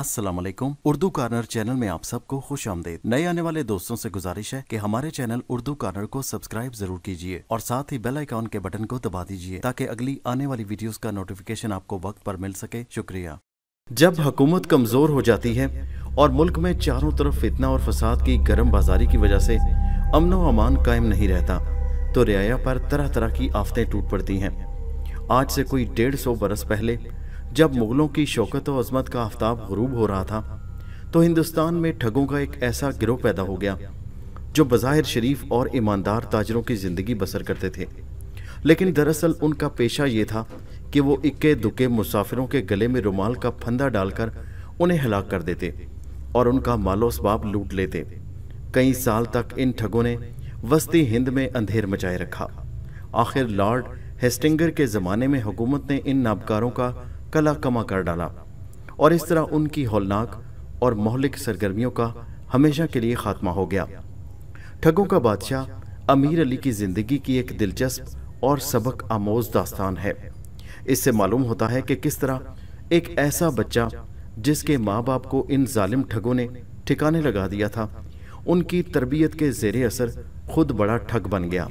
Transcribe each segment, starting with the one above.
Aslam Urdu corner channel में आप सबको खुश आमदेद नए आने वाले दोस्तों से गुजारिश है कि हमारे चैनल उर्दू कार्नर को सब्सक्राइब जरूर कीजिए और साथ ही बेल आइकॉन के बटन को दबा दीजिए ताकि अगली आने वाली वीडियोस का नोटिफिकेशन आपको वक्त पर मिल सके शुक्रिया जब हुकूमत कमजोर हो जाती है और मुल्क में चारों तरफ फितना और फसाद की गर्म बाजारी की वजह से अमन अमान कायम नहीं रहता तो रियाया पर तरह तरह की आफतें टूट पड़ती हैं आज से कोई डेढ़ सौ बरस पहले जब मुगलों की शौकत और अजमत का आफ्ताब गरूब हो रहा था तो हिंदुस्तान में ठगों का एक ऐसा गिरोह पैदा हो गया जो बज़ाहिर शरीफ और ईमानदार ताजरों की ज़िंदगी बसर करते थे लेकिन दरअसल उनका पेशा ये था कि वो इक्के दुके मुसाफिरों के गले में रुमाल का फंदा डालकर उन्हें हलाक कर देते और उनका मालोसबाब लूट लेते कई साल तक इन ठगों ने वस्ती हिंद में अंधेर मचाए रखा आखिर लॉर्ड हेस्टिंगर के ज़माने में हुकूमत ने इन नाबकारों का कला कमा कर डाला और इस तरह उनकी होलनाक और मोहलिक सरगर्मियों का हमेशा के लिए खात्मा हो गया ठगों का बादशाह अमीर अली की ज़िंदगी की एक दिलचस्प और सबक आमोज दास्तान है इससे मालूम होता है कि किस तरह एक ऐसा बच्चा जिसके माँ बाप को इन जालिम ठगों ने ठिकाने लगा दिया था उनकी तरबियत के जेर असर खुद बड़ा ठग बन गया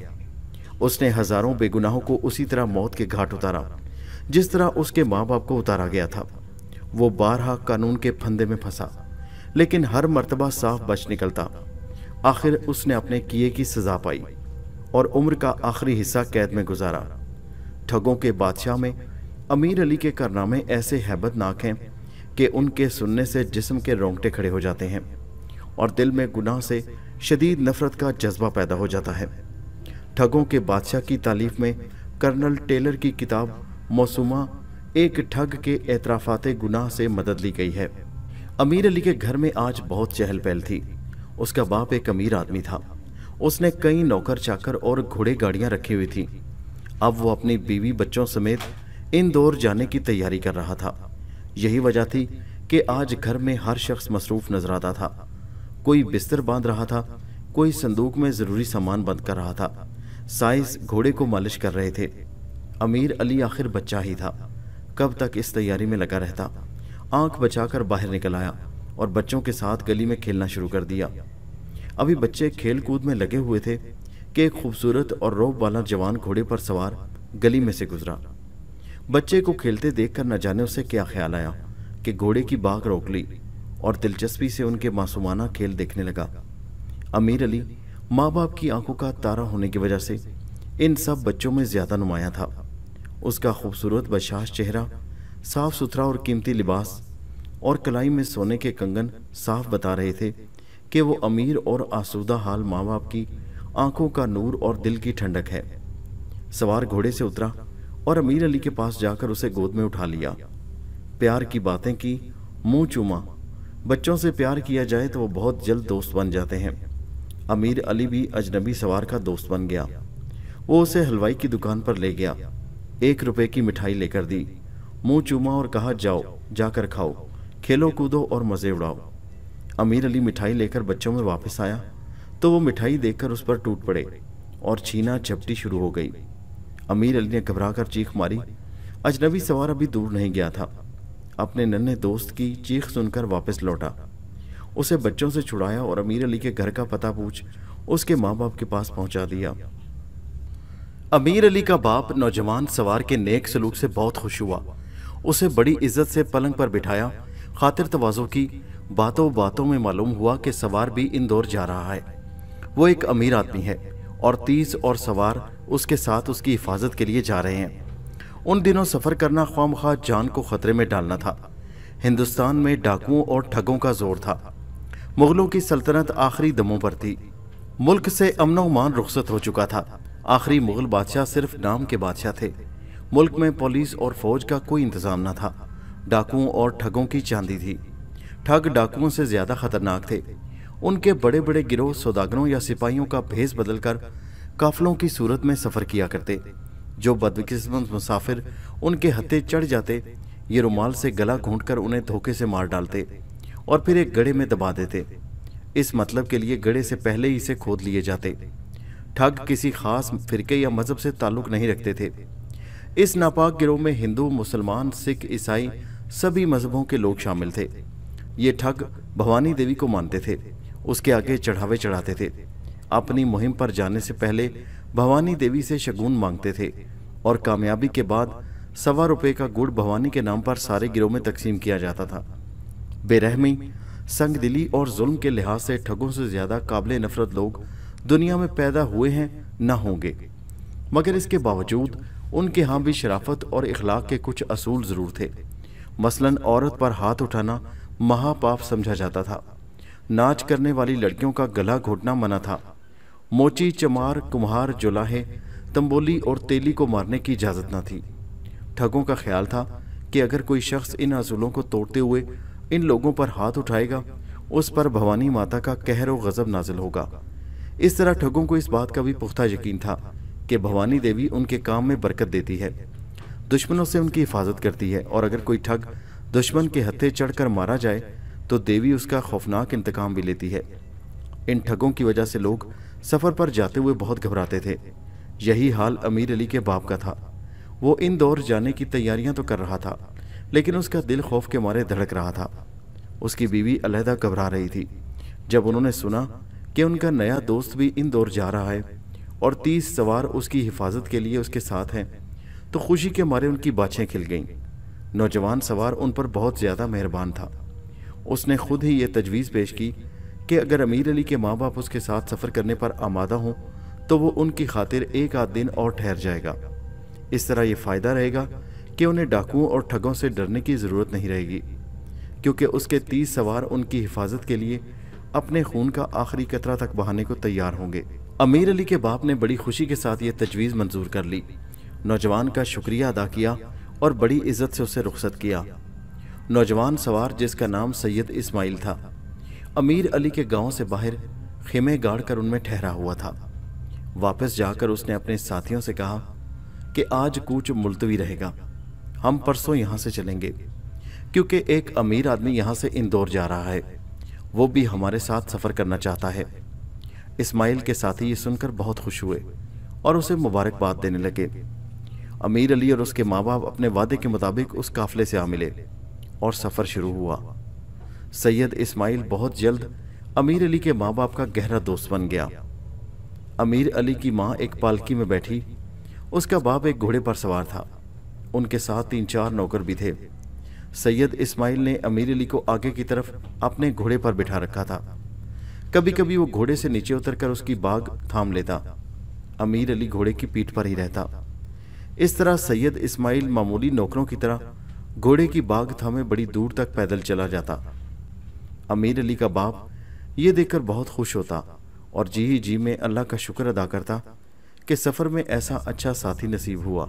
उसने हज़ारों बेगुनाहों को उसी तरह मौत के घाट उतारा जिस तरह उसके माँ बाप को उतारा गया था वो बारहा कानून के फंदे में फंसा लेकिन हर मर्तबा साफ बच निकलता आखिर उसने अपने किए की सजा पाई और उम्र का आखिरी हिस्सा कैद में गुजारा ठगों के बादशाह में अमीर अली के कारनामे ऐसे हैबतनाक हैं कि उनके सुनने से जिस्म के रोंगटे खड़े हो जाते हैं और दिल में गुनाह से शदीद नफरत का जज्बा पैदा हो जाता है ठगों के बादशाह की तालीफ में कर्नल टेलर की किताब मौसुमा एक ठग के एतराफात गुनाह से मदद ली गई है अमीर अली के घर में आज बहुत चहल पहल थी उसका बाप एक अमीर आदमी था उसने कई नौकर चाकर और घोड़े गाड़ियां रखी हुई थी अब वो अपनी बीवी बच्चों समेत इन दौर जाने की तैयारी कर रहा था यही वजह थी कि आज घर में हर शख्स मसरूफ नजर आता था कोई बिस्तर बांध रहा था कोई संदूक में ज़रूरी सामान बंद कर रहा था साइज घोड़े को मालिश कर रहे थे अमीर अली आखिर बच्चा ही था कब तक इस तैयारी में लगा रहता आंख बचाकर बाहर निकल आया और बच्चों के साथ गली में खेलना शुरू कर दिया अभी बच्चे खेल कूद में लगे हुए थे कि एक खूबसूरत और रोब वाला जवान घोड़े पर सवार गली में से गुजरा बच्चे को खेलते देखकर न जाने उसे क्या ख्याल आया कि घोड़े की बाघ रोक ली और दिलचस्पी से उनके मासूमाना खेल देखने लगा अमीर अली माँ बाप की आंखों का तारा होने की वजह से इन सब बच्चों में ज्यादा नुमाया था उसका खूबसूरत बशाश चेहरा साफ सुथरा और कीमती लिबास और कलाई में सोने के कंगन साफ बता रहे थे कि वो अमीर और आसूदा हाल माँ बाप की आंखों का नूर और दिल की ठंडक है सवार घोड़े से उतरा और अमीर अली के पास जाकर उसे गोद में उठा लिया प्यार की बातें की मुंह चूमा बच्चों से प्यार किया जाए तो वो बहुत जल्द दोस्त बन जाते हैं अमीर अली भी अजनबी सवार का दोस्त बन गया वो उसे हलवाई की दुकान पर ले गया एक रुपए की मिठाई लेकर दी मुंह चूमा और कहा जाओ जाकर खाओ खेलो कूदो और मज़े उड़ाओ अमीर अली मिठाई लेकर बच्चों में वापस आया तो वो मिठाई देखकर उस पर टूट पड़े और छीना चपटी शुरू हो गई अमीर अली ने घबराकर चीख मारी अजनबी सवार अभी दूर नहीं गया था अपने नन्हे दोस्त की चीख सुनकर वापस लौटा उसे बच्चों से छुड़ाया और अमीर अली के घर का पता पूछ उसके माँ बाप के पास पहुंचा दिया अमीर अली का बाप नौजवान सवार के नेक सलूक से बहुत खुश हुआ उसे बड़ी इज्जत से पलंग पर बिठाया खातिर तो की बातों बातों में मालूम हुआ कि सवार भी इंदौर जा रहा है वो एक अमीर आदमी है और तीस और सवार उसके साथ उसकी हिफाजत के लिए जा रहे हैं उन दिनों सफ़र करना खाम खा जान को ख़तरे में डालना था हिंदुस्तान में डाकुओं और ठगों का जोर था मुग़लों की सल्तनत आखिरी दमों पर थी मुल्क से अमन रुखसत हो चुका था आखिरी मुगल बादशाह सिर्फ नाम के बादशाह थे मुल्क में पुलिस और फौज का कोई इंतजाम न था डाकुओं और ठगों की चांदी थी ठग डाकुओं से ज्यादा खतरनाक थे उनके बड़े बड़े गिरोह सौदागरों या सिपाहियों का भेस बदलकर काफलों की सूरत में सफर किया करते जो बदकिस्मत मुसाफिर उनके हत्थे चढ़ जाते ये रुमाल से गला कर उन्हें धोखे से मार डालते और फिर एक गड़े में दबा देते इस मतलब के लिए गड़े से पहले ही इसे खोद लिए जाते ठग किसी खास फिरके या मज़हब से ताल्लुक़ नहीं रखते थे इस नापाक गिरोह में हिंदू मुसलमान सिख ईसाई सभी मज़हबों के लोग शामिल थे ये ठग भवानी देवी को मानते थे उसके आगे चढ़ावे चढ़ाते थे अपनी मुहिम पर जाने से पहले भवानी देवी से शगुन मांगते थे और कामयाबी के बाद सवा रुपये का गुड़ भवानी के नाम पर सारे गिरोह में तकसीम किया जाता था बेरहमी संग दिली और जुल्म के लिहाज से ठगों से ज़्यादा काबिल नफरत लोग दुनिया में पैदा हुए हैं न होंगे मगर इसके बावजूद उनके यहाँ भी शराफत और इखलाक के कुछ असूल ज़रूर थे मसलन औरत पर हाथ उठाना महापाप समझा जाता था नाच करने वाली लड़कियों का गला घोटना मना था मोची चमार कुम्हार जुलाहे तंबोली और तेली को मारने की इजाज़त न थी ठगों का ख्याल था कि अगर कोई शख्स इन असूलों को तोड़ते हुए इन लोगों पर हाथ उठाएगा उस पर भवानी माता का कहर व गज़ब नाजिल होगा इस तरह ठगों को इस बात का भी पुख्ता यकीन था कि भवानी देवी उनके काम में बरकत देती है दुश्मनों से उनकी हिफाजत करती है और अगर कोई ठग दुश्मन के हत्थे चढ़कर मारा जाए तो देवी उसका खौफनाक इंतकाम भी लेती है इन ठगों की वजह से लोग सफ़र पर जाते हुए बहुत घबराते थे यही हाल अमीर अली के बाप का था वो इन दौर जाने की तैयारियां तो कर रहा था लेकिन उसका दिल खौफ के मारे धड़क रहा था उसकी बीवी अलहदा घबरा रही थी जब उन्होंने सुना कि उनका नया दोस्त भी इंदौर जा रहा है और तीस सवार उसकी हिफाजत के लिए उसके साथ हैं तो खुशी के मारे उनकी बाछें खिल गईं नौजवान सवार उन पर बहुत ज़्यादा मेहरबान था उसने खुद ही ये तजवीज़ पेश की कि अगर अमीर अली के माँ बाप उसके साथ सफ़र करने पर आमादा हों तो वो उनकी खातिर एक आध दिन और ठहर जाएगा इस तरह ये फ़ायदा रहेगा कि उन्हें डाकुओं और ठगों से डरने की ज़रूरत नहीं रहेगी क्योंकि उसके तीस सवार उनकी हिफाजत के लिए अपने खून का आखिरी कतरा तक बहाने को तैयार होंगे अमीर अली के बाप ने बड़ी खुशी के साथ ये तजवीज़ मंजूर कर ली नौजवान का शुक्रिया अदा किया और बड़ी इज्जत से उसे रुख्सत किया नौजवान सवार जिसका नाम सैयद इस्माइल था अमीर अली के गांव से बाहर खेमे गाड़ कर उनमें ठहरा हुआ था वापस जाकर उसने अपने साथियों से कहा कि आज कूच मुलतवी रहेगा हम परसों यहाँ से चलेंगे क्योंकि एक अमीर आदमी यहाँ से इंदौर जा रहा है वो भी हमारे साथ सफ़र करना चाहता है इस्माइल के साथी ये सुनकर बहुत खुश हुए और उसे मुबारकबाद देने लगे अमीर अली और उसके माँ बाप अपने वादे के मुताबिक उस काफले से आ मिले और सफ़र शुरू हुआ सैयद इस्माइल बहुत जल्द अमीर अली के माँ बाप का गहरा दोस्त बन गया अमीर अली की माँ एक पालकी में बैठी उसका बाप एक घोड़े पर सवार था उनके साथ तीन चार नौकर भी थे सैयद इस्माइल ने अमीर अली को आगे की तरफ अपने घोड़े पर बिठा रखा था कभी कभी वो घोड़े से नीचे उतरकर उसकी बाग थाम लेता अमीर अली घोड़े की पीठ पर ही रहता इस तरह सैयद इस्माइल मामूली नौकरों की तरह घोड़े की बाग थामे बड़ी दूर तक पैदल चला जाता अमीर अली का बाप ये देखकर बहुत खुश होता और जी ही जी में अल्लाह का शुक्र अदा करता कि सफ़र में ऐसा अच्छा साथी नसीब हुआ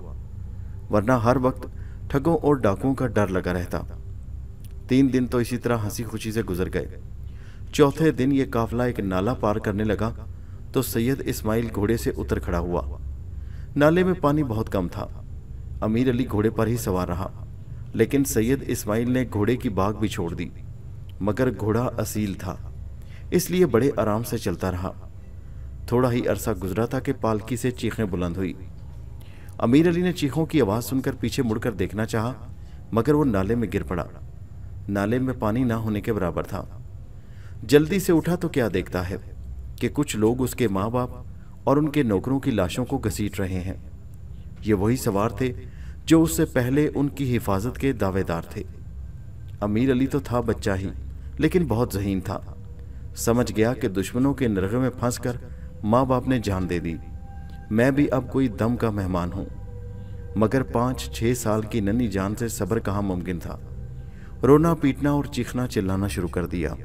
वरना हर वक्त ठगों और डाकुओं का डर लगा रहता तीन दिन तो इसी तरह हंसी खुशी से गुजर गए चौथे दिन ये काफिला एक नाला पार करने लगा तो सैयद इस्माइल घोड़े से उतर खड़ा हुआ नाले में पानी बहुत कम था अमीर अली घोड़े पर ही सवार रहा लेकिन सैयद इस्माइल ने घोड़े की बाग भी छोड़ दी मगर घोड़ा असील था इसलिए बड़े आराम से चलता रहा थोड़ा ही अरसा गुजरा था कि पालकी से चीखें बुलंद हुई अमीर अली ने चीखों की आवाज़ सुनकर पीछे मुड़कर देखना चाहा मगर वो नाले में गिर पड़ा नाले में पानी ना होने के बराबर था जल्दी से उठा तो क्या देखता है कि कुछ लोग उसके माँ बाप और उनके नौकरों की लाशों को घसीट रहे हैं ये वही सवार थे जो उससे पहले उनकी हिफाजत के दावेदार थे अमीर अली तो था बच्चा ही लेकिन बहुत जहीन था समझ गया कि दुश्मनों के नरगे में फंसकर माँ बाप ने जान दे दी मैं भी अब कोई दम का मेहमान हूं मगर पाँच छः साल की नन्ही जान से सब्र कहाँ मुमकिन था रोना पीटना और चीखना चिल्लाना शुरू कर दिया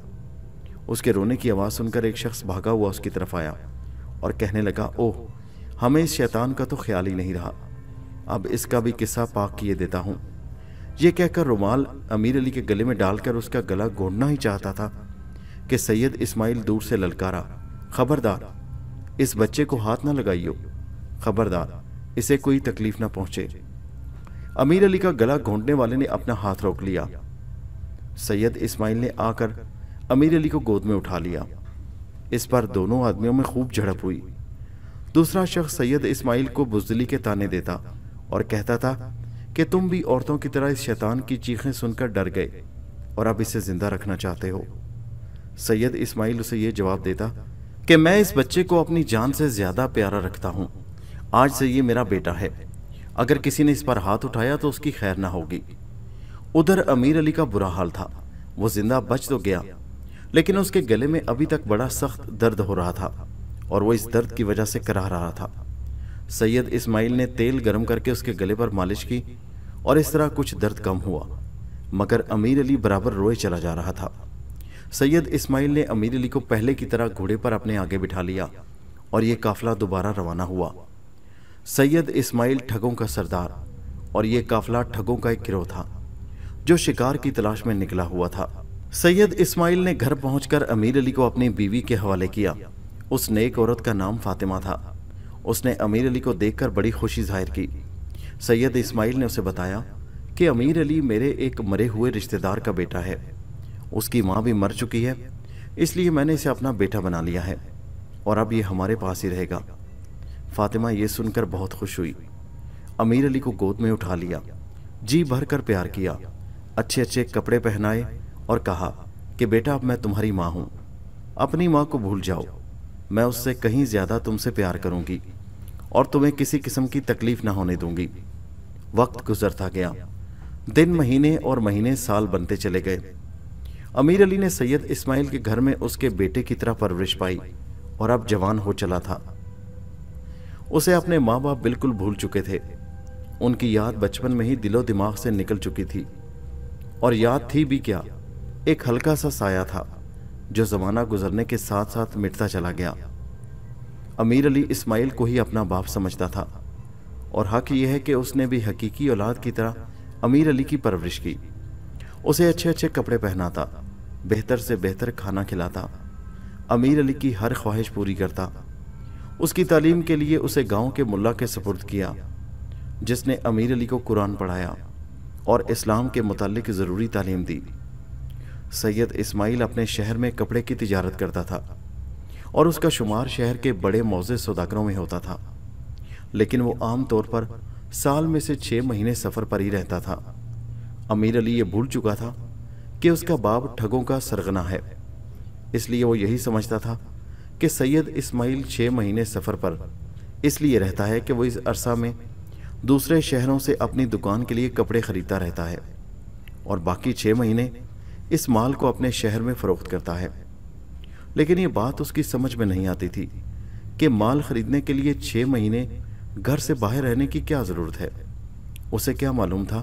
उसके रोने की आवाज़ सुनकर एक शख्स भागा हुआ उसकी तरफ आया और कहने लगा ओह हमें इस शैतान का तो ख्याल ही नहीं रहा अब इसका भी किस्सा पाक किए देता हूं यह कहकर रुमाल अमीर अली के गले में डालकर उसका गला घोड़ना ही चाहता था कि सैयद इस्माइल दूर से ललकारा खबरदार इस बच्चे को हाथ ना लगाइयो खबरदार इसे कोई तकलीफ ना पहुंचे अमीर अली का गला घोंटने वाले ने अपना हाथ रोक लिया सैयद इस्माइल ने आकर अमीर अली को गोद में उठा लिया इस पर दोनों आदमियों में खूब झड़प हुई दूसरा शख्स सैयद इस्माइल को बुजदली के ताने देता और कहता था कि तुम भी औरतों की तरह इस शैतान की चीखें सुनकर डर गए और अब इसे जिंदा रखना चाहते हो सैयद इस्माइल उसे यह जवाब देता कि मैं इस बच्चे को अपनी जान से ज्यादा प्यारा रखता हूं आज से ये मेरा बेटा है अगर किसी ने इस पर हाथ उठाया तो उसकी खैर ना होगी उधर अमीर अली का बुरा हाल था वो जिंदा बच तो गया लेकिन उसके गले में अभी तक बड़ा सख्त दर्द हो रहा था और वो इस दर्द की वजह से कराह रहा था सैयद इस्माइल ने तेल गर्म करके उसके गले पर मालिश की और इस तरह कुछ दर्द कम हुआ मगर अमीर अली बराबर रोए चला जा रहा था सैयद इस्माइल ने अमीर अली को पहले की तरह घोड़े पर अपने आगे बिठा लिया और ये काफिला दोबारा रवाना हुआ सैयद इस्माइल ठगों का सरदार और ये काफिला ठगों का एक गिरोह था जो शिकार की तलाश में निकला हुआ था सैयद इस्माइल ने घर पहुंचकर अमीर अली को अपनी बीवी के हवाले किया उस नेक औरत का नाम फातिमा था उसने अमीर अली को देखकर बड़ी खुशी जाहिर की सैयद इस्माइल ने उसे बताया कि अमीर अली मेरे एक मरे हुए रिश्तेदार का बेटा है उसकी माँ भी मर चुकी है इसलिए मैंने इसे अपना बेटा बना लिया है और अब ये हमारे पास ही रहेगा फातिमा ये सुनकर बहुत खुश हुई अमीर अली को गोद में उठा लिया जी भर कर प्यार किया अच्छे अच्छे कपड़े पहनाए और कहा कि बेटा अब मैं तुम्हारी माँ हूँ अपनी माँ को भूल जाओ मैं उससे कहीं ज़्यादा तुमसे प्यार करूँगी और तुम्हें किसी किस्म की तकलीफ ना होने दूंगी वक्त गुजरता गया दिन महीने और महीने साल बनते चले गए अमीर अली ने सैयद इस्माइल के घर में उसके बेटे की तरह परवरिश पाई और अब जवान हो चला था उसे अपने माँ बाप बिल्कुल भूल चुके थे उनकी याद बचपन में ही दिलो दिमाग से निकल चुकी थी और याद थी भी क्या एक हल्का सा साया था जो ज़माना गुजरने के साथ साथ मिटता चला गया अमीर अली इस्माइल को ही अपना बाप समझता था और हक यह है कि उसने भी हकीकी औलाद की तरह अमीर अली की परवरिश की उसे अच्छे अच्छे कपड़े पहनाता बेहतर से बेहतर खाना खिलाता अमीर अली की हर ख्वाहिश पूरी करता उसकी तालीम के लिए उसे गांव के मुल्ला के सपुर्द किया जिसने अमीर अली को कुरान पढ़ाया और इस्लाम के मतलब ज़रूरी तालीम दी सैयद इस्माइल अपने शहर में कपड़े की तजारत करता था और उसका शुमार शहर के बड़े मौजे सौदागरों में होता था लेकिन वो आम तौर पर साल में से छः महीने सफ़र पर ही रहता था अमीर अली ये भूल चुका था कि उसका बाप ठगों का सरगना है इसलिए वो यही समझता था कि सैयद इस्माइल छः महीने सफ़र पर इसलिए रहता है कि वह इस अरसा में दूसरे शहरों से अपनी दुकान के लिए कपड़े ख़रीदता रहता है और बाकी छः महीने इस माल को अपने शहर में फ़रोख्त करता है लेकिन ये बात उसकी समझ में नहीं आती थी कि माल ख़रीदने के लिए छः महीने घर से बाहर रहने की क्या ज़रूरत है उसे क्या मालूम था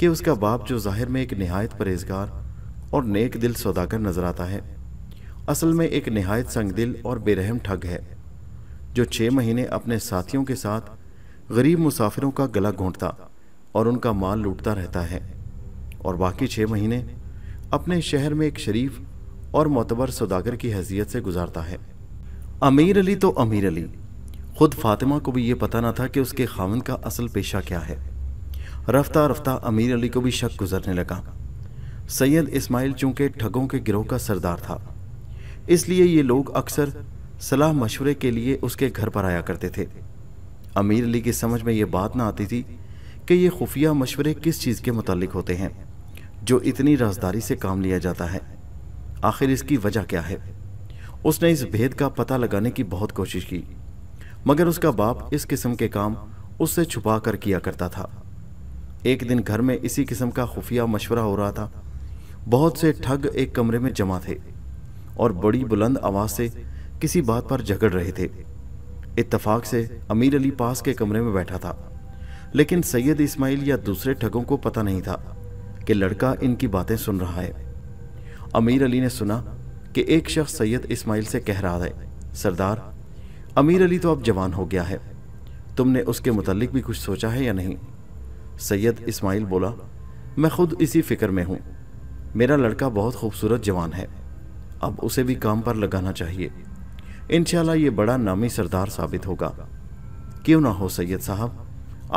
कि उसका बाप जो जाहिर में एक नहायत परहेजगार और नेक दिल सौदागर नज़र आता है असल में एक नहायत संगदिल और बेरहम ठग है जो छः महीने अपने साथियों के साथ गरीब मुसाफिरों का गला घोंटता और उनका माल लूटता रहता है और बाकी छः महीने अपने शहर में एक शरीफ और मोतबर सौदागर की हैसियत से गुजारता है अमीर अली तो अमीर अली खुद फातिमा को भी ये पता ना था कि उसके खामन का असल पेशा क्या है रफ्ता रफ्ता अमीर अली को भी शक गुजरने लगा सैयद इस्माइल चूंकि ठगों के गिरोह का सरदार था इसलिए ये लोग अक्सर सलाह मशवरे के लिए उसके घर पर आया करते थे अमीर अली की समझ में ये बात ना आती थी कि ये खुफिया मशवरे किस चीज़ के मतलब होते हैं जो इतनी राजदारी से काम लिया जाता है आखिर इसकी वजह क्या है उसने इस भेद का पता लगाने की बहुत कोशिश की मगर उसका बाप इस किस्म के काम उससे छुपा कर किया करता था एक दिन घर में इसी किस्म का खुफिया मशवरा हो रहा था बहुत से ठग एक कमरे में जमा थे और बड़ी बुलंद आवाज़ से किसी बात पर झगड़ रहे थे इतफाक से अमीर अली पास के कमरे में बैठा था लेकिन सैयद इस्माइल या दूसरे ठगों को पता नहीं था कि लड़का इनकी बातें सुन रहा है अमीर अली ने सुना कि एक शख्स सैयद इस्माइल से कह रहा है सरदार अमीर अली तो अब जवान हो गया है तुमने उसके मुतलिक भी कुछ सोचा है या नहीं सैयद इस्माइल बोला मैं खुद इसी फिक्र में हूँ मेरा लड़का बहुत खूबसूरत जवान है अब उसे भी काम पर लगाना चाहिए इनशाला ये बड़ा नामी सरदार साबित होगा क्यों ना हो सैयद साहब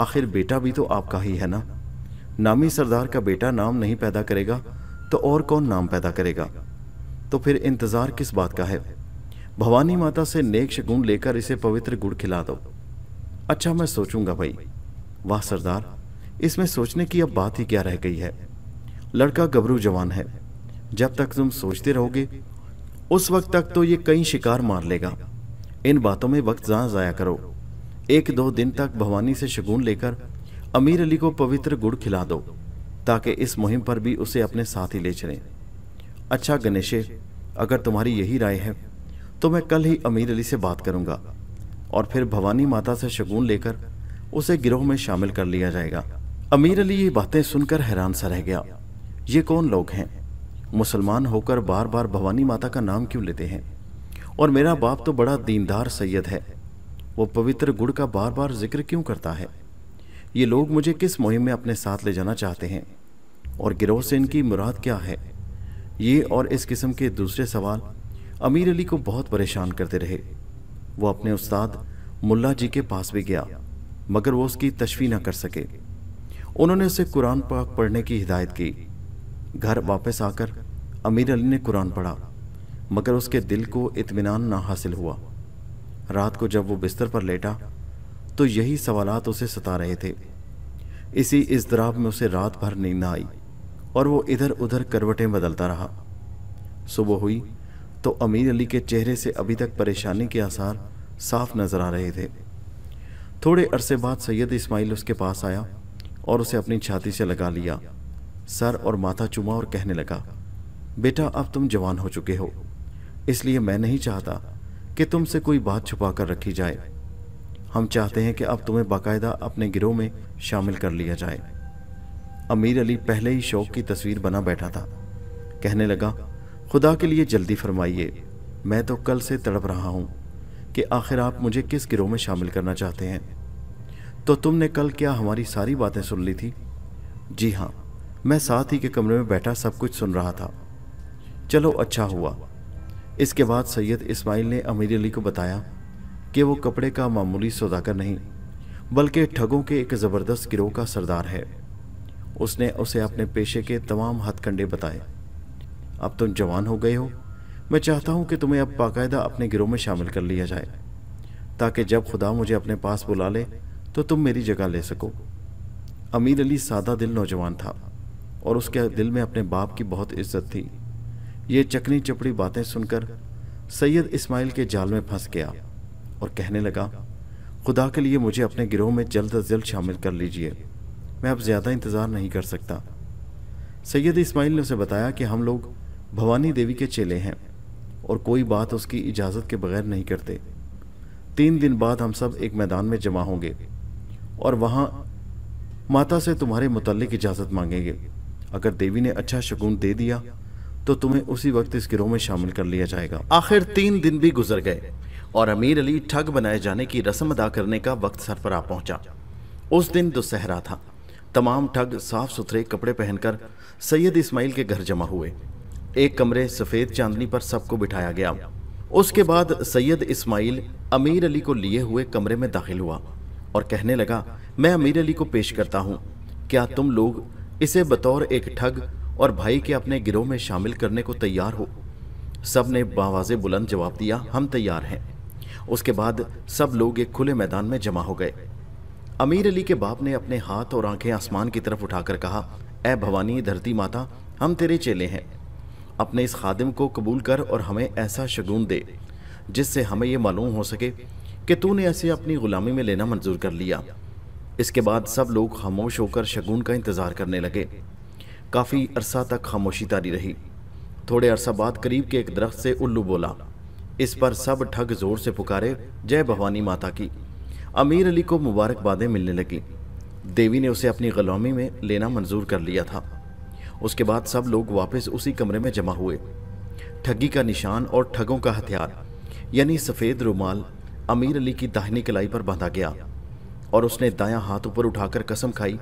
आखिर बेटा भी तो आपका ही है ना नामी सरदार का बेटा नाम नहीं पैदा करेगा तो और कौन नाम पैदा करेगा तो फिर इंतज़ार किस बात का है भवानी माता से नेक शगुन लेकर इसे पवित्र गुड़ खिला दो अच्छा मैं सोचूंगा भाई वाह सरदार इसमें सोचने की अब बात ही क्या रह गई है लड़का गबरू जवान है जब तक तुम सोचते रहोगे उस वक्त तक तो ये कई शिकार मार लेगा इन बातों में वक्त ज़ाया करो एक दो दिन तक भवानी से शगुन लेकर अमीर अली को पवित्र गुड़ खिला दो ताकि इस मुहिम पर भी उसे अपने साथ ही ले चलें अच्छा गणेशे अगर तुम्हारी यही राय है तो मैं कल ही अमीर अली से बात करूंगा और फिर भवानी माता से शगुन लेकर उसे गिरोह में शामिल कर लिया जाएगा अमीर अली ये बातें सुनकर हैरान सा रह गया ये कौन लोग हैं मुसलमान होकर बार बार भवानी माता का नाम क्यों लेते हैं और मेरा बाप तो बड़ा दीनदार सैयद है वो पवित्र गुड़ का बार बार जिक्र क्यों करता है ये लोग मुझे किस मुहिम में अपने साथ ले जाना चाहते हैं और गिरोह से इनकी मुराद क्या है ये और इस किस्म के दूसरे सवाल अमीर अली को बहुत परेशान करते रहे वो अपने उस्ताद मुल्ला जी के पास भी गया मगर वो उसकी तशवी ना कर सके उन्होंने उसे कुरान पाक पढ़ने की हिदायत की घर वापस आकर अमीर अली ने कुरान पढ़ा मगर उसके दिल को इतमान ना हासिल हुआ रात को जब वो बिस्तर पर लेटा तो यही सवालात उसे सता रहे थे इसी इसदराब में उसे रात भर नींद आई और वो इधर उधर करवटें बदलता रहा सुबह हुई तो अमीर अली के चेहरे से अभी तक परेशानी के आसार साफ नज़र आ रहे थे थोड़े अरसे बाद सैयद इस्माइल उसके पास आया और उसे अपनी छाती से लगा लिया सर और माथा चुमा और कहने लगा बेटा अब तुम जवान हो चुके हो इसलिए मैं नहीं चाहता कि तुमसे कोई बात छुपा कर रखी जाए हम चाहते हैं कि अब तुम्हें बाकायदा अपने गिरोह में शामिल कर लिया जाए अमीर अली पहले ही शौक की तस्वीर बना बैठा था कहने लगा खुदा के लिए जल्दी फरमाइए मैं तो कल से तड़प रहा हूँ कि आखिर आप मुझे किस गिरोह में शामिल करना चाहते हैं तो तुमने कल क्या हमारी सारी बातें सुन ली थी जी हाँ मैं साथ ही के कमरे में बैठा सब कुछ सुन रहा था चलो अच्छा हुआ इसके बाद सैयद इस्माइल ने अमीर अली को बताया कि वो कपड़े का मामूली सौदागर नहीं बल्कि ठगों के एक ज़बरदस्त गिरोह का सरदार है उसने उसे अपने पेशे के तमाम हथकंडे बताए अब तुम जवान हो गए हो मैं चाहता हूँ कि तुम्हें अब बाकायदा अपने गिरोह में शामिल कर लिया जाए ताकि जब खुदा मुझे अपने पास बुला ले तो तुम मेरी जगह ले सको अमीर अली सादा दिल नौजवान था और उसके दिल में अपने बाप की बहुत इज्जत थी ये चकनी चपड़ी बातें सुनकर सैयद इस्माइल के जाल में फंस गया और कहने लगा खुदा के लिए मुझे अपने गिरोह में जल्द अज जल्द शामिल कर लीजिए मैं अब ज़्यादा इंतज़ार नहीं कर सकता सैयद इस्माइल ने उसे बताया कि हम लोग भवानी देवी के चेले हैं और कोई बात उसकी इजाज़त के बगैर नहीं करते तीन दिन बाद हम सब एक मैदान में जमा होंगे और वहाँ माता से तुम्हारे मुतलक इजाज़त मांगेंगे अगर देवी ने अच्छा शगुन दे दिया तो तुम्हें उसी वक्त इस गिरोह में शामिल कर लिया जाएगा आखिर तीन दिन भी गुजर गए और अमीर अली ठग बनाए जाने की रस्म अदा करने का वक्त सर पर आ पहुंचा उस दिन दोसहरा था तमाम ठग साफ सुथरे कपड़े पहनकर सैयद इस्माइल के घर जमा हुए एक कमरे सफ़ेद चांदनी पर सबको बिठाया गया उसके बाद सैयद इस्माइल अमीर अली को लिए हुए कमरे में दाखिल हुआ और कहने लगा मैं अमीर अली को पेश करता हूँ क्या तुम लोग इसे बतौर एक ठग और भाई के अपने गिरोह में शामिल करने को तैयार हो सब ने बावाजे बुलंद जवाब दिया हम तैयार हैं उसके बाद सब लोग एक खुले मैदान में जमा हो गए अमीर अली के बाप ने अपने हाथ और आंखें आसमान की तरफ उठाकर कहा ए भवानी धरती माता हम तेरे चेले हैं अपने इस खादिम को कबूल कर और हमें ऐसा शगुन दे जिससे हमें ये मालूम हो सके कि तूने ऐसे अपनी ग़ुलामी में लेना मंजूर कर लिया इसके बाद सब लोग खामोश होकर शगुन का इंतज़ार करने लगे काफ़ी अरसा तक खामोशी तारी रही थोड़े अरसा बाद करीब के एक दरख्त से उल्लू बोला इस पर सब ठग जोर से पुकारे जय भवानी माता की अमीर अली को मुबारकबादें मिलने लगी देवी ने उसे अपनी गुलामी में लेना मंजूर कर लिया था उसके बाद सब लोग वापस उसी कमरे में जमा हुए ठगी का निशान और ठगों का हथियार यानी सफ़ेद रुमाल अमीर अली की दाहिनी कलाई पर बांधा गया और उसने दायां हाथ ऊपर उठाकर कसम खाई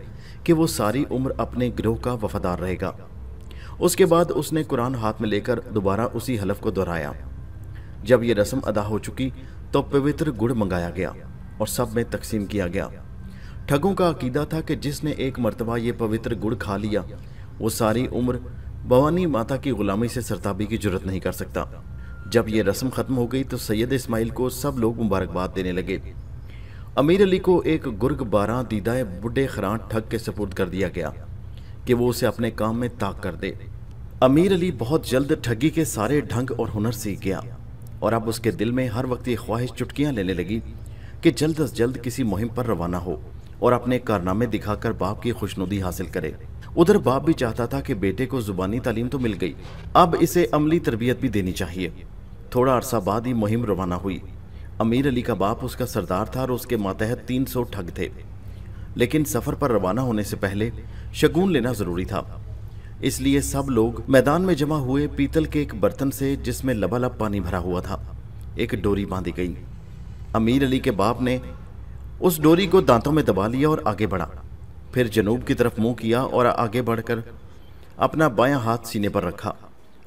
कि वो सारी उम्र अपने ग्रोह का वफादार रहेगा उसके बाद उसने कुरान हाथ में लेकर दोबारा उसी हलफ को दोहराया जब ये रस्म अदा हो चुकी तो पवित्र गुड़ मंगाया गया और सब में तकसीम किया गया ठगों का अकीदा था कि जिसने एक मरतबा ये पवित्र गुड़ खा लिया वो सारी उम्र भवानी माता की गुलामी से सरताबी की जरूरत नहीं कर सकता जब ये रस्म ख़त्म हो गई तो सैयद इस्माइल को सब लोग मुबारकबाद देने लगे अमीर अली को एक गुर्ग बारह दीदाए बुढ़े खरान ठग के सपुर्द कर दिया गया कि वो उसे अपने काम में ताक कर दे अमीर अली बहुत जल्द ठगी के सारे ढंग और हुनर सीख गया और अब उसके दिल में हर वक्त ये ख्वाहिश चुटकियाँ लेने लगी कि जल्द अज जल्द किसी मुहिम पर रवाना हो और अपने कारनामे दिखाकर बाप की खुशनुदी हासिल करे उधर बाप भी चाहता था कि बेटे को जुबानी तालीम तो मिल गई अब इसे अमली तरबियत भी देनी चाहिए थोड़ा अरसा बाद ही मुहिम रवाना हुई अमीर अली का बाप उसका सरदार था और उसके मातहत तीन सौ ठग थे लेकिन सफर पर रवाना होने से पहले शगुन लेना जरूरी था इसलिए सब लोग मैदान में जमा हुए पीतल के एक बर्तन से जिसमें लबालब पानी भरा हुआ था एक डोरी बांधी गई अमीर अली के बाप ने उस डोरी को दांतों में दबा लिया और आगे बढ़ा फिर जनूब की तरफ मुंह किया और आगे बढ़कर अपना बायां हाथ सीने पर रखा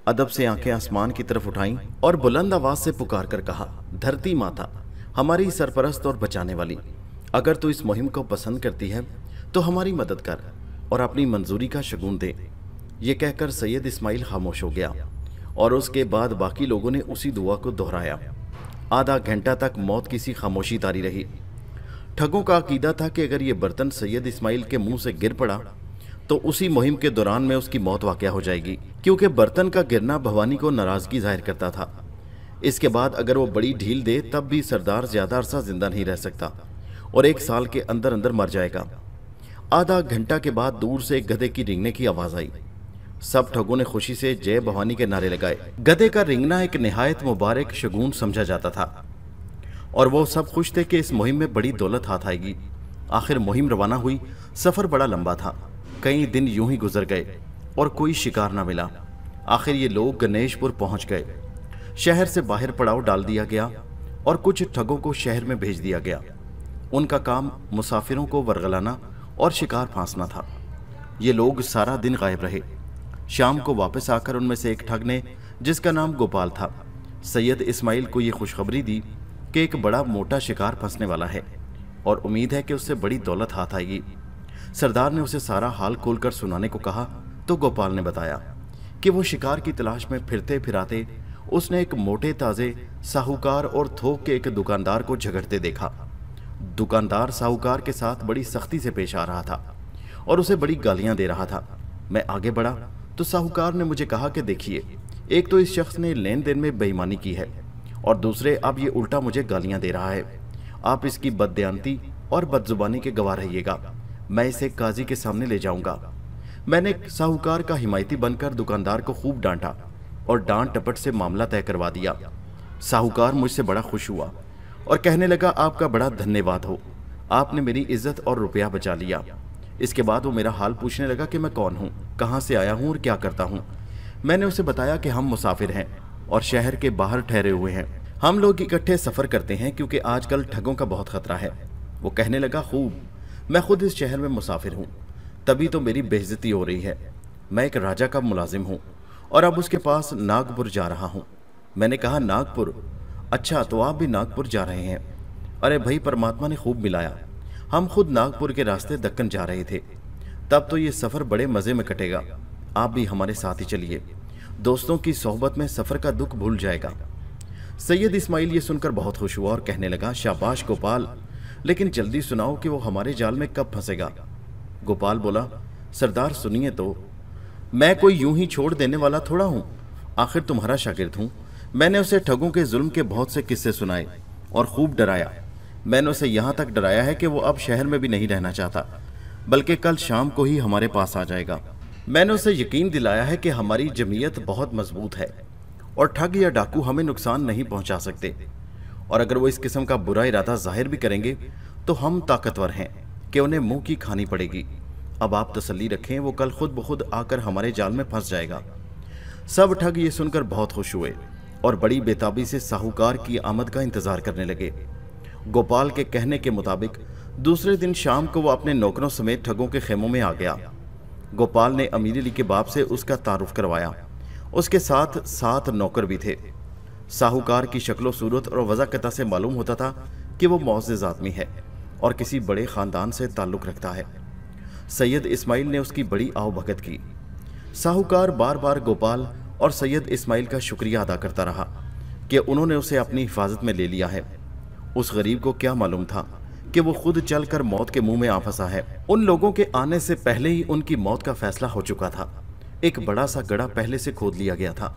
अदब से आंखें आसमान की तरफ उठाई और बुलंद आवाज से पुकार कर कहा धरती माता हमारी सरपरस्त और बचाने वाली अगर तू इस मुहिम को पसंद करती है तो हमारी मदद कर और अपनी मंजूरी का शगुन दे ये कहकर सैयद इस्माइल खामोश हो गया और उसके बाद बाकी लोगों ने उसी दुआ को दोहराया आधा घंटा तक मौत की सी खामोशी तारी रही ठगों का अकीदा था कि अगर ये बर्तन सैयद इस्माइल के मुंह से गिर पड़ा तो उसी मुहिम के दौरान में उसकी मौत वाक़ हो जाएगी क्योंकि बर्तन का गिरना भवानी को नाराज़गी जाहिर करता था इसके बाद अगर वो बड़ी ढील दे तब भी सरदार ज़्यादा अरसा ज़िंदा नहीं रह सकता और एक साल के अंदर अंदर मर जाएगा आधा घंटा के बाद दूर से गधे की रिंगने की आवाज़ आई सब ठगों ने खुशी से जय भवानी के नारे लगाए गधे का रिंगना एक नहायत मुबारक शगुन समझा जाता था और वो सब खुश थे कि इस मुहिम में बड़ी दौलत हाथ आएगी आखिर मुहिम रवाना हुई सफ़र बड़ा लंबा था कई दिन यूं ही गुजर गए और कोई शिकार न मिला आखिर ये लोग गणेशपुर पहुंच गए शहर से बाहर पड़ाव डाल दिया गया और कुछ ठगों को शहर में भेज दिया गया उनका काम मुसाफिरों को वर्गलाना और शिकार फांसना था ये लोग सारा दिन गायब रहे शाम को वापस आकर उनमें से एक ठग ने जिसका नाम गोपाल था सैयद इस्माइल को ये खुशखबरी दी कि एक बड़ा मोटा शिकार फंसने वाला है और उम्मीद है कि उससे बड़ी दौलत हाथ आएगी सरदार ने उसे सारा हाल खोलकर सुनाने को कहा तो गोपाल ने बताया कि वो शिकार की तलाश में फिरते फिराते उसने एक मोटे ताजे साहूकार और थोक के एक दुकानदार को झगड़ते देखा दुकानदार साहूकार के साथ बड़ी सख्ती से पेश आ रहा था और उसे बड़ी गालियां दे रहा था मैं आगे बढ़ा तो साहूकार ने मुझे कहा कि देखिए एक तो इस शख्स ने लेन देन में बेईमानी की है और दूसरे अब ये उल्टा मुझे गालियां दे रहा है आप इसकी बददयांती और बदजुबानी के गवाह रहिएगा मैं इसे काजी के सामने ले जाऊंगा मैंने साहूकार का हिमायती बनकर दुकानदार को खूब डांटा और डांट टपट से मामला तय करवा दिया साहूकार मुझसे बड़ा खुश हुआ और कहने लगा आपका बड़ा धन्यवाद हो आपने मेरी इज्जत और रुपया बचा लिया इसके बाद वो मेरा हाल पूछने लगा कि मैं कौन हूँ कहाँ से आया हूँ और क्या करता हूँ मैंने उसे बताया कि हम मुसाफिर हैं और शहर के बाहर ठहरे हुए हैं हम लोग इकट्ठे सफ़र करते हैं क्योंकि आजकल ठगों का बहुत खतरा है वो कहने लगा खूब मैं खुद इस शहर में मुसाफिर हूँ तभी तो मेरी बेजती हो रही है मैं एक राजा का मुलाजिम हूँ और अब उसके पास नागपुर जा रहा हूँ मैंने कहा नागपुर अच्छा तो आप भी नागपुर जा रहे हैं अरे भाई परमात्मा ने खूब मिलाया हम खुद नागपुर के रास्ते दक्कन जा रहे थे तब तो ये सफ़र बड़े मज़े में कटेगा आप भी हमारे साथ ही चलिए दोस्तों की सोहबत में सफ़र का दुख भूल जाएगा सैयद इस्माइल ये सुनकर बहुत खुश हुआ और कहने लगा शाबाश गोपाल लेकिन जल्दी सुनाओ कि वो हमारे जाल में कब फंसेगा गोपाल बोला सरदार सुनिए तो मैं कोई यूं ही छोड़ देने वाला थोड़ा हूं आखिर तुम्हारा शागिर्द हूं मैंने उसे ठगों के जुल्म के बहुत से किस्से सुनाए और खूब डराया मैंने उसे यहां तक डराया है कि वो अब शहर में भी नहीं रहना चाहता बल्कि कल शाम को ही हमारे पास आ जाएगा मैंने उसे यकीन दिलाया है कि हमारी जमीयत बहुत मजबूत है और ठग या डाकू हमें नुकसान नहीं पहुंचा सकते और अगर वो इस किस्म का बुरा इरादा जाहिर भी करेंगे तो हम ताकतवर हैं कि उन्हें मुंह की खानी पड़ेगी अब आप तसली रखें वो कल खुद ब खुद आकर हमारे जाल में फंस जाएगा सब ठग ये सुनकर बहुत खुश हुए और बड़ी बेताबी से साहूकार की आमद का इंतजार करने लगे गोपाल के कहने के मुताबिक दूसरे दिन शाम को वो अपने नौकरों समेत ठगों के खेमों में आ गया गोपाल ने अमीर अली के बाप से उसका तारुफ करवाया उसके साथ सात नौकर भी थे साहूकार की शक्लो सूरत और वजाकता से मालूम होता था कि वो मोज़ आदमी है और किसी बड़े ख़ानदान से ताल्लुक़ रखता है सैयद इस्माइल ने उसकी बड़ी आवभगत की साहूकार बार बार गोपाल और सैयद इस्माइल का शुक्रिया अदा करता रहा कि उन्होंने उसे अपनी हिफाजत में ले लिया है उस गरीब को क्या मालूम था कि वो खुद चलकर मौत के मुंह में आ फंसा है उन लोगों के आने से पहले ही उनकी मौत का फैसला हो चुका था एक बड़ा सा गड़ा पहले से खोद लिया गया था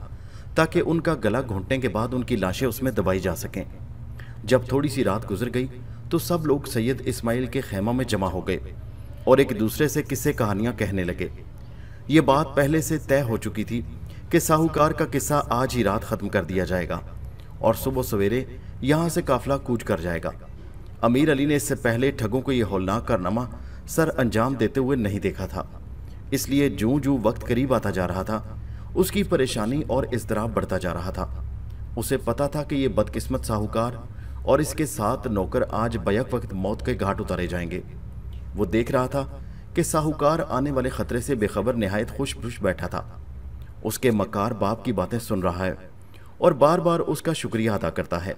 ताकि उनका गला घोंटने के बाद उनकी लाशें उसमें दबाई जा सकें जब थोड़ी सी रात गुजर गई तो सब लोग सैयद इस्माइल के खेमा में जमा हो गए और एक दूसरे से किस्से कहानियां कहने लगे ये बात पहले से तय हो चुकी थी कि साहूकार का किस्सा आज ही रात ख़त्म कर दिया जाएगा और सुबह सवेरे यहाँ से काफिला कूच कर जाएगा अमीर अली ने इससे पहले ठगों को यह होलनाक कारनामा सर अंजाम देते हुए नहीं देखा था इसलिए जूं जूं वक्त करीब आता जा रहा था उसकी परेशानी और तरह बढ़ता जा रहा था उसे पता था कि ये बदकिस्मत साहूकार और इसके साथ नौकर आज बयक वक्त मौत के घाट उतारे जाएंगे वो देख रहा था कि साहूकार आने वाले खतरे से बेखबर नहायत खुश खुश बैठा था उसके मकार बाप की बातें सुन रहा है और बार बार उसका शुक्रिया अदा करता है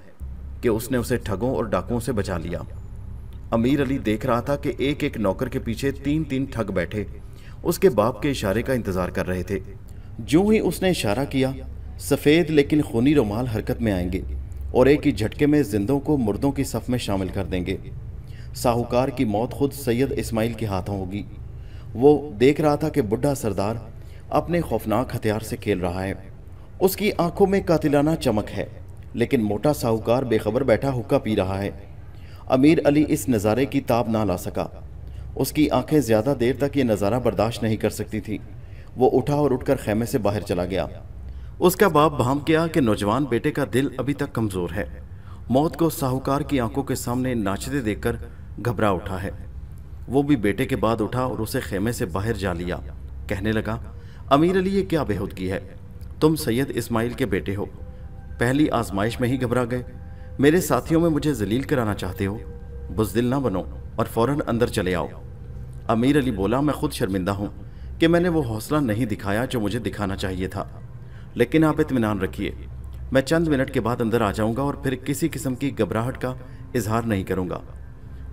कि उसने उसे ठगों और डाकुओं से बचा लिया अमीर अली देख रहा था कि एक एक नौकर के पीछे तीन तीन ठग बैठे उसके बाप के इशारे का इंतज़ार कर रहे थे जो ही उसने इशारा किया सफ़ेद लेकिन खूनी रुमाल हरकत में आएंगे और एक ही झटके में जिंदों को मुर्दों की सफ में शामिल कर देंगे साहूकार की मौत खुद सैयद इस्माइल के हाथों होगी वो देख रहा था कि बुढ़ा सरदार अपने खौफनाक हथियार से खेल रहा है उसकी आंखों में कातिलाना चमक है लेकिन मोटा साहूकार बेखबर बैठा हुक्का पी रहा है अमीर अली इस नज़ारे की ताब ना ला सका उसकी आंखें ज़्यादा देर तक ये नज़ारा बर्दाश्त नहीं कर सकती थी वो उठा और उठकर खेमे से बाहर चला गया उसका बाप भाम किया कि नौजवान बेटे का दिल अभी तक कमज़ोर है मौत को साहूकार की आंखों के सामने नाचते देखकर घबरा उठा है वो भी बेटे के बाद उठा और उसे खेमे से बाहर जा लिया कहने लगा अमीर अली ये क्या बेहूदगी है तुम सैयद इस्माइल के बेटे हो पहली आजमाइश में ही घबरा गए मेरे साथियों में मुझे जलील कराना चाहते हो बुजदिल ना बनो और फौरन अंदर चले आओ अमीर अली बोला मैं खुद शर्मिंदा हूँ कि मैंने वो हौसला नहीं दिखाया जो मुझे दिखाना चाहिए था लेकिन आप इतमान रखिए मैं चंद मिनट के बाद अंदर आ जाऊंगा और फिर किसी किस्म की घबराहट का इजहार नहीं करूंगा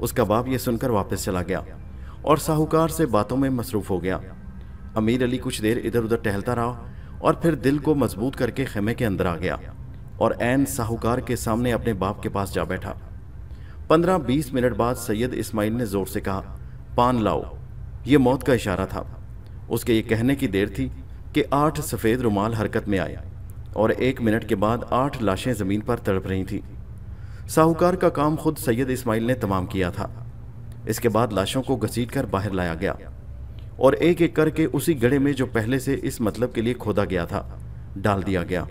उसका बाप यह सुनकर वापस चला गया और साहूकार से बातों में मसरूफ़ हो गया अमीर अली कुछ देर इधर उधर टहलता रहा और फिर दिल को मजबूत करके खेमे के अंदर आ गया और एन साहूकार के सामने अपने बाप के पास जा बैठा पंद्रह बीस मिनट बाद सैयद इस्माइल ने ज़ोर से कहा पान लाओ ये मौत का इशारा था उसके ये कहने की देर थी कि आठ सफ़ेद रुमाल हरकत में आए और एक मिनट के बाद आठ लाशें ज़मीन पर तड़प रही थीं साहूकार का काम खुद सैयद इस्माइल ने तमाम किया था इसके बाद लाशों को घसीट कर बाहर लाया गया और एक एक करके उसी गड़े में जो पहले से इस मतलब के लिए खोदा गया था डाल दिया गया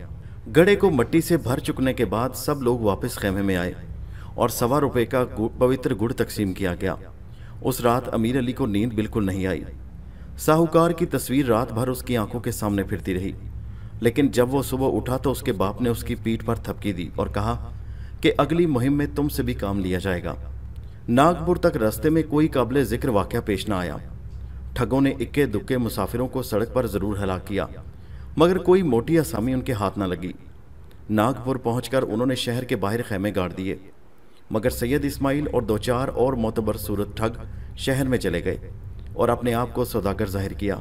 गड़े को मट्टी से भर चुकने के बाद सब लोग वापस खेमे में आए और सवा रुपये का पवित्र गुड़ तकसीम किया गया उस रात अमीर अली को नींद बिल्कुल नहीं आई साहूकार की तस्वीर रात भर उसकी आंखों के सामने फिरती रही लेकिन जब वो सुबह उठा तो उसके बाप ने उसकी पीठ पर थपकी दी और कहा कि अगली मुहिम में तुमसे भी काम लिया जाएगा नागपुर तक रास्ते में कोई काबिल जिक्र वाक्य पेश न आया ठगों ने इक्के दुक्के मुसाफिरों को सड़क पर ज़रूर हलाक किया मगर कोई मोटी आसामी उनके हाथ न लगी नागपुर पहुंचकर उन्होंने शहर के बाहर खेमे गाड़ दिए मगर सैयद इस्माइल और दो चार और मोतबर सूरत ठग शहर में चले गए और अपने आप को सौदागर जाहिर किया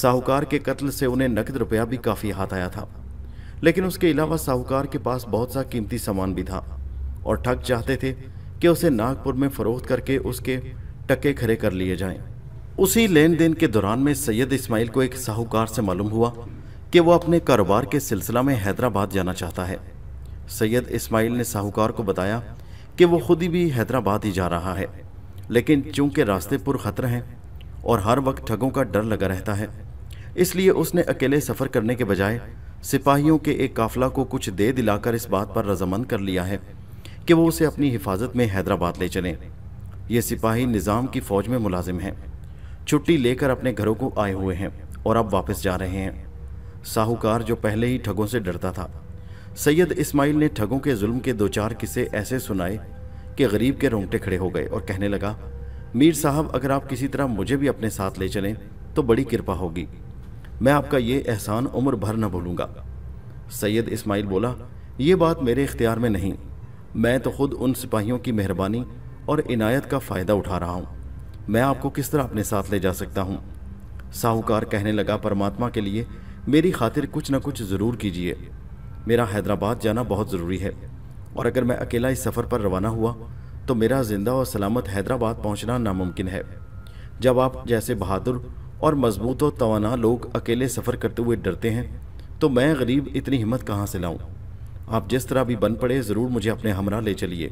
साहूकार के कत्ल से उन्हें नकद रुपया भी काफ़ी हाथ आया था लेकिन उसके अलावा साहूकार के पास बहुत सा कीमती सामान भी था और ठग चाहते थे कि उसे नागपुर में फ़रोख्त करके उसके टके खड़े कर लिए जाएं। उसी लेन देन के दौरान में सैयद इस्माइल को एक साहूकार से मालूम हुआ कि वो अपने कारोबार के सिलसिला में हैदराबाद जाना चाहता है सैयद इस्माइल ने साहूकार को बताया कि वो खुद ही भी हैदराबाद ही जा रहा है लेकिन चूंकि रास्ते पुर खतरे हैं और हर वक्त ठगों का डर लगा रहता है इसलिए उसने अकेले सफ़र करने के बजाय सिपाहियों के एक काफिला को कुछ दे दिलाकर इस बात पर रजामंद कर लिया है कि वो उसे अपनी हिफाजत में हैदराबाद ले चलें ये सिपाही निज़ाम की फ़ौज में मुलाजिम हैं छुट्टी लेकर अपने घरों को आए हुए हैं और अब वापस जा रहे हैं साहूकार जो पहले ही ठगों से डरता था सैयद इस्माइल ने ठगों के जुल्म के दो चार किस्से ऐसे सुनाए कि गरीब के रोंगटे खड़े हो गए और कहने लगा मीर साहब अगर आप किसी तरह मुझे भी अपने साथ ले चलें तो बड़ी कृपा होगी मैं आपका ये एहसान उम्र भर न भूलूंगा सैयद इस्माइल बोला ये बात मेरे इख्तियार में नहीं मैं तो खुद उन सिपाहियों की मेहरबानी और इनायत का फ़ायदा उठा रहा हूँ मैं आपको किस तरह अपने साथ ले जा सकता हूँ साहूकार कहने लगा परमात्मा के लिए मेरी खातिर कुछ ना कुछ ज़रूर कीजिए मेरा हैदराबाद जाना बहुत ज़रूरी है और अगर मैं अकेला इस सफ़र पर रवाना हुआ तो मेरा ज़िंदा और सलामत हैदराबाद पहुंचना नामुमकिन है जब आप जैसे बहादुर और मजबूत और तोाना लोग अकेले सफ़र करते हुए डरते हैं तो मैं गरीब इतनी हिम्मत कहाँ से लाऊँ आप जिस तरह भी बन पड़े ज़रूर मुझे अपने हमरा ले चलिए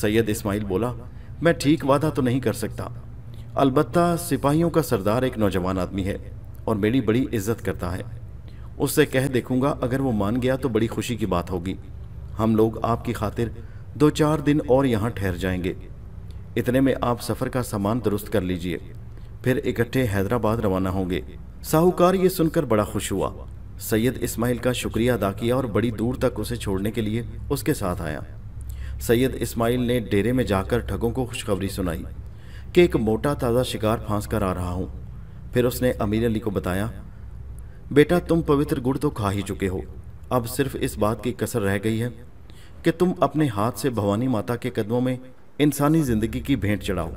सैयद इसमाइल बोला मैं ठीक वादा तो नहीं कर सकता अलबत् सिपाहियों का सरदार एक नौजवान आदमी है और मेरी बड़ी इज्जत करता है उससे कह देखूंगा अगर वो मान गया तो बड़ी खुशी की बात होगी हम लोग आपकी खातिर दो चार दिन और यहाँ ठहर जाएंगे इतने में आप सफ़र का सामान दुरुस्त कर लीजिए फिर इकट्ठे हैदराबाद रवाना होंगे साहूकार ये सुनकर बड़ा खुश हुआ सैयद इस्माइल का शुक्रिया अदा किया और बड़ी दूर तक उसे छोड़ने के लिए उसके साथ आया सैयद इस्माइल ने डेरे में जाकर ठगों को खुशखबरी सुनाई कि एक मोटा ताज़ा शिकार फांस कर आ रहा हूँ फिर उसने अमीर अली को बताया बेटा तुम पवित्र गुड़ तो खा ही चुके हो अब सिर्फ इस बात की कसर रह गई है कि तुम अपने हाथ से भवानी माता के कदमों में इंसानी ज़िंदगी की भेंट चढ़ाओ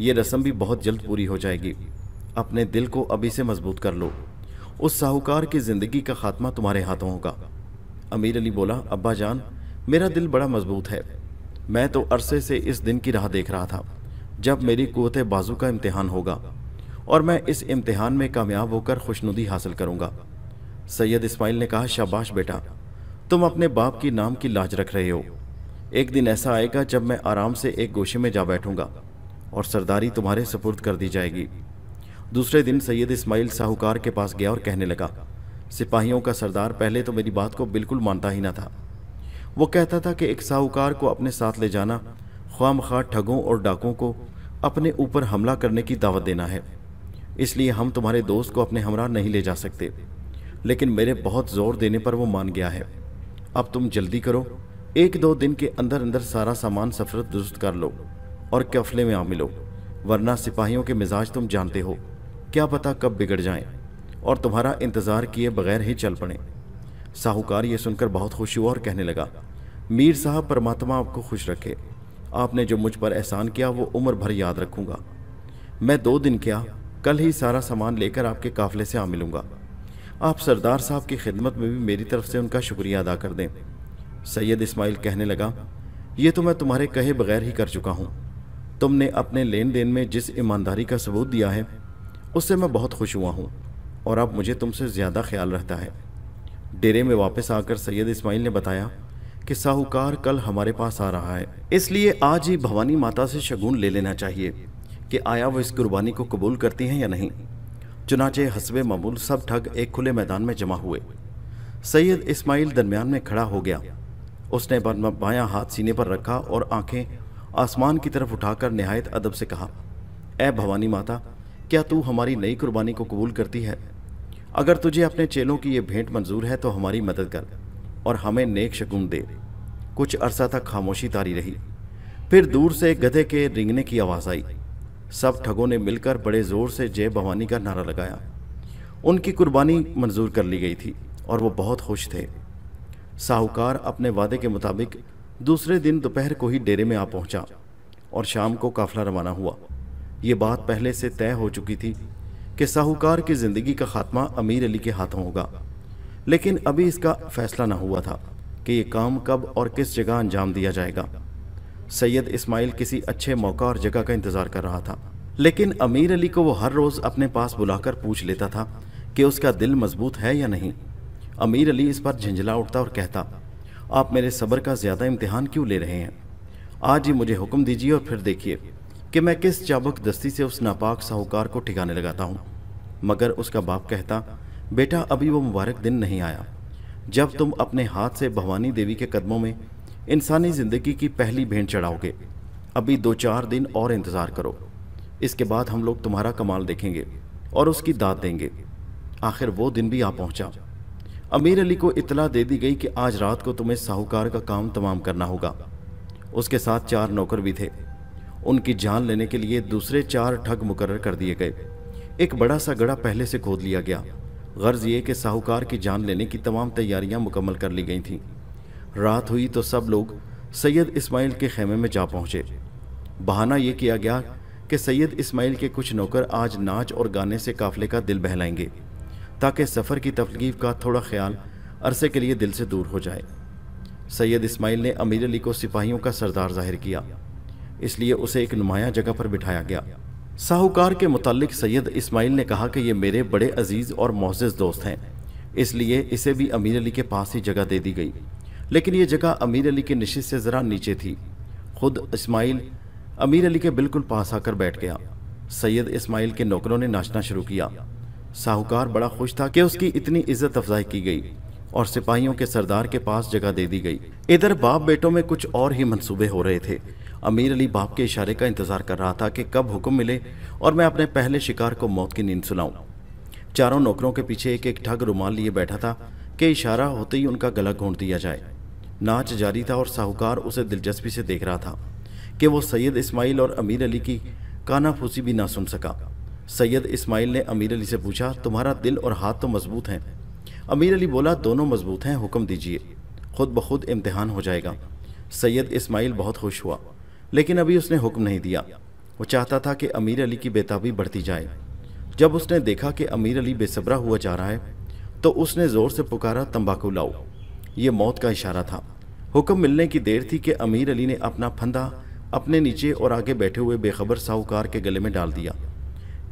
ये रस्म भी बहुत जल्द पूरी हो जाएगी अपने दिल को अभी से मजबूत कर लो उस साहूकार की ज़िंदगी का खात्मा तुम्हारे हाथों होगा अमीर अली बोला अब्बा जान मेरा दिल बड़ा मजबूत है मैं तो अरसे से इस दिन की राह देख रहा था जब मेरी कुत बाजू का इम्तिहान होगा और मैं इस इम्तिहान में कामयाब होकर खुशनुदी हासिल करूँगा सैयद इस्माइल ने कहा शाबाश बेटा तुम अपने बाप की नाम की लाज रख रहे हो एक दिन ऐसा आएगा जब मैं आराम से एक गोशे में जा बैठूंगा और सरदारी तुम्हारे सपुर्द कर दी जाएगी दूसरे दिन सैयद इस्माइल साहूकार के पास गया और कहने लगा सिपाहियों का सरदार पहले तो मेरी बात को बिल्कुल मानता ही ना था वो कहता था कि एक साहूकार को अपने साथ ले जाना ख्वाम खा ठगों और डाकों को अपने ऊपर हमला करने की दावत देना है इसलिए हम तुम्हारे दोस्त को अपने हमरा नहीं ले जा सकते लेकिन मेरे बहुत जोर देने पर वो मान गया है अब तुम जल्दी करो एक दो दिन के अंदर अंदर सारा सामान सफरत दुरुस्त कर लो और कफले में आ मिलो वरना सिपाहियों के मिजाज तुम जानते हो क्या पता कब बिगड़ जाए और तुम्हारा इंतज़ार किए बगैर ही चल पड़े साहूकार ये सुनकर बहुत खुश हुआ और कहने लगा मीर साहब परमात्मा आपको खुश रखे आपने जो मुझ पर एहसान किया वो उम्र भर याद रखूंगा मैं दो दिन क्या कल ही सारा सामान लेकर आपके काफले से आ मिलूंगा आप सरदार साहब की खिदमत में भी मेरी तरफ से उनका शुक्रिया अदा कर दें सैयद इस्माइल कहने लगा ये तो मैं तुम्हारे कहे बगैर ही कर चुका हूँ तुमने अपने लेन देन में जिस ईमानदारी का सबूत दिया है उससे मैं बहुत खुश हुआ हूँ और अब मुझे तुमसे ज़्यादा ख्याल रहता है डेरे में वापस आकर सैयद इस्माइल ने बताया कि साहूकार कल हमारे पास आ रहा है इसलिए आज ही भवानी माता से शगुन ले लेना चाहिए कि आया वो इस कुर्बानी को कबूल करती हैं या नहीं चुनाचे हसबे ममूल सब ठग एक खुले मैदान में जमा हुए सैयद इस्माइल दरमियान में खड़ा हो गया उसने बाया हाथ सीने पर रखा और आंखें आसमान की तरफ उठाकर नहायत अदब से कहा ए भवानी माता क्या तू हमारी नई कुर्बानी को कबूल करती है अगर तुझे अपने चेलों की ये भेंट मंजूर है तो हमारी मदद कर और हमें नेक शकुन दे कुछ अरसा तक खामोशी तारी रही फिर दूर से गधे के रिंगने की आवाज़ आई सब ठगों ने मिलकर बड़े ज़ोर से जय भवानी का नारा लगाया उनकी कुर्बानी मंजूर कर ली गई थी और वो बहुत खुश थे साहूकार अपने वादे के मुताबिक दूसरे दिन दोपहर को ही डेरे में आ पहुंचा और शाम को काफला रवाना हुआ ये बात पहले से तय हो चुकी थी कि साहूकार की ज़िंदगी का खात्मा अमीर अली के हाथों होगा लेकिन अभी इसका फैसला ना हुआ था कि ये काम कब और किस जगह अंजाम दिया जाएगा सैयद इस्माइल किसी अच्छे मौका और जगह का इंतज़ार कर रहा था लेकिन अमीर अली को वो हर रोज़ अपने पास बुलाकर पूछ लेता था कि उसका दिल मजबूत है या नहीं अमीर अली इस पर झंझला उठता और कहता आप मेरे सब्र का ज़्यादा इम्तहान क्यों ले रहे हैं आज ही मुझे हुक्म दीजिए और फिर देखिए कि मैं किस चाबक दस्ती से उस नापाक साहूकार को ठिकाने लगाता हूँ मगर उसका बाप कहता बेटा अभी वो मुबारक दिन नहीं आया जब तुम अपने हाथ से भवानी देवी के कदमों में इंसानी ज़िंदगी की पहली भेंट चढ़ाओगे अभी दो चार दिन और इंतज़ार करो इसके बाद हम लोग तुम्हारा कमाल देखेंगे और उसकी दाद देंगे आखिर वो दिन भी आ पहुंचा अमीर अली को इतला दे दी गई कि आज रात को तुम्हें साहूकार का काम तमाम करना होगा उसके साथ चार नौकर भी थे उनकी जान लेने के लिए दूसरे चार ठग मुकर कर दिए गए एक बड़ा सा गड़ा पहले से खोद लिया गया गर्ज ये कि साहूकार की जान लेने की तमाम तैयारियां मुकम्मल कर ली गई थीं रात हुई तो सब लोग सैयद इस्माइल के खेमे में जा पहुँचे बहाना ये किया गया कि सैयद इस्माइल के कुछ नौकर आज नाच और गाने से काफले का दिल बहलाएंगे ताकि सफ़र की तकलीफ का थोड़ा ख्याल अरसे के लिए दिल से दूर हो जाए सैयद इस्माइल ने अमीर अली को सिपाहियों का सरदार जाहिर किया इसलिए उसे एक नुमाया जगह पर बिठाया गया साहूकार के मुतालिक सैयद इस्माइल ने कहा कि ये मेरे बड़े अजीज़ और मोज़ दोस्त हैं इसलिए इसे भी अमीर अली के पास ही जगह दे दी गई लेकिन ये जगह अमीर अली के नशे से ज़रा नीचे थी खुद इस्माइल अमीर अली के बिल्कुल पास आकर बैठ गया सैयद इस्माइल के नौकरों ने नाचना शुरू किया साहूकार बड़ा खुश था कि उसकी इतनी इज्जत अफजाई की गई और सिपाहियों के सरदार के पास जगह दे दी गई इधर बाप बेटों में कुछ और ही मंसूबे हो रहे थे अमीर अली बाप के इशारे का इंतज़ार कर रहा था कि कब हुक्म मिले और मैं अपने पहले शिकार को मौत की नींद सुनाऊं चारों नौकरों के पीछे एक एक ठग रुमाल लिए बैठा था कि इशारा होते ही उनका गला घोंट दिया जाए नाच जारी था और साहूकार उसे दिलचस्पी से देख रहा था कि वो सैयद इस्माइल और अमीर अली की कानाफूसी भी ना सुन सका सैयद इस्माइल ने अमीर अली से पूछा तुम्हारा दिल और हाथ तो मजबूत हैं अमीर अली बोला दोनों मजबूत हैं हुक्म दीजिए खुद ब खुद इम्तहान हो जाएगा सैयद इस्माइल बहुत खुश हुआ लेकिन अभी उसने हुक्म नहीं दिया वो चाहता था कि अमीर अली की बेताबी बढ़ती जाए जब उसने देखा कि अमीर अली बेसब्रा हुआ जा रहा है तो उसने ज़ोर से पुकारा तंबाकू लाओ ये मौत का इशारा था हुक्म मिलने की देर थी कि अमीर अली ने अपना फंदा अपने नीचे और आगे बैठे हुए बेखबर साहूकार के गले में डाल दिया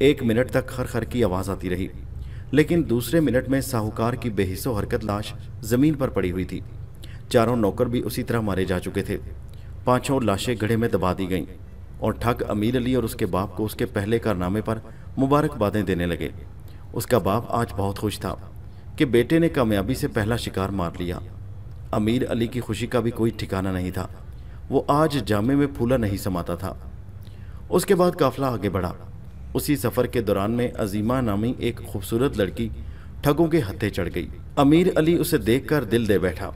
एक मिनट तक खर खर की आवाज़ आती रही लेकिन दूसरे मिनट में साहूकार की बेहिसो हरकत लाश ज़मीन पर पड़ी हुई थी चारों नौकर भी उसी तरह मारे जा चुके थे पांचों लाशें घड़े में दबा दी गईं और ठग अमीर अली और उसके बाप को उसके पहले कारनामे पर मुबारकबादें देने लगे उसका बाप आज बहुत खुश था कि बेटे ने कामयाबी से पहला शिकार मार लिया अमीर अली की खुशी का भी कोई ठिकाना नहीं था वो आज जामे में फूला नहीं समाता था उसके बाद काफिला आगे बढ़ा उसी सफ़र के दौरान में अजीमा नामी एक खूबसूरत लड़की ठगों के हत्थे चढ़ गई अमीर अली उसे देखकर दिल दे बैठा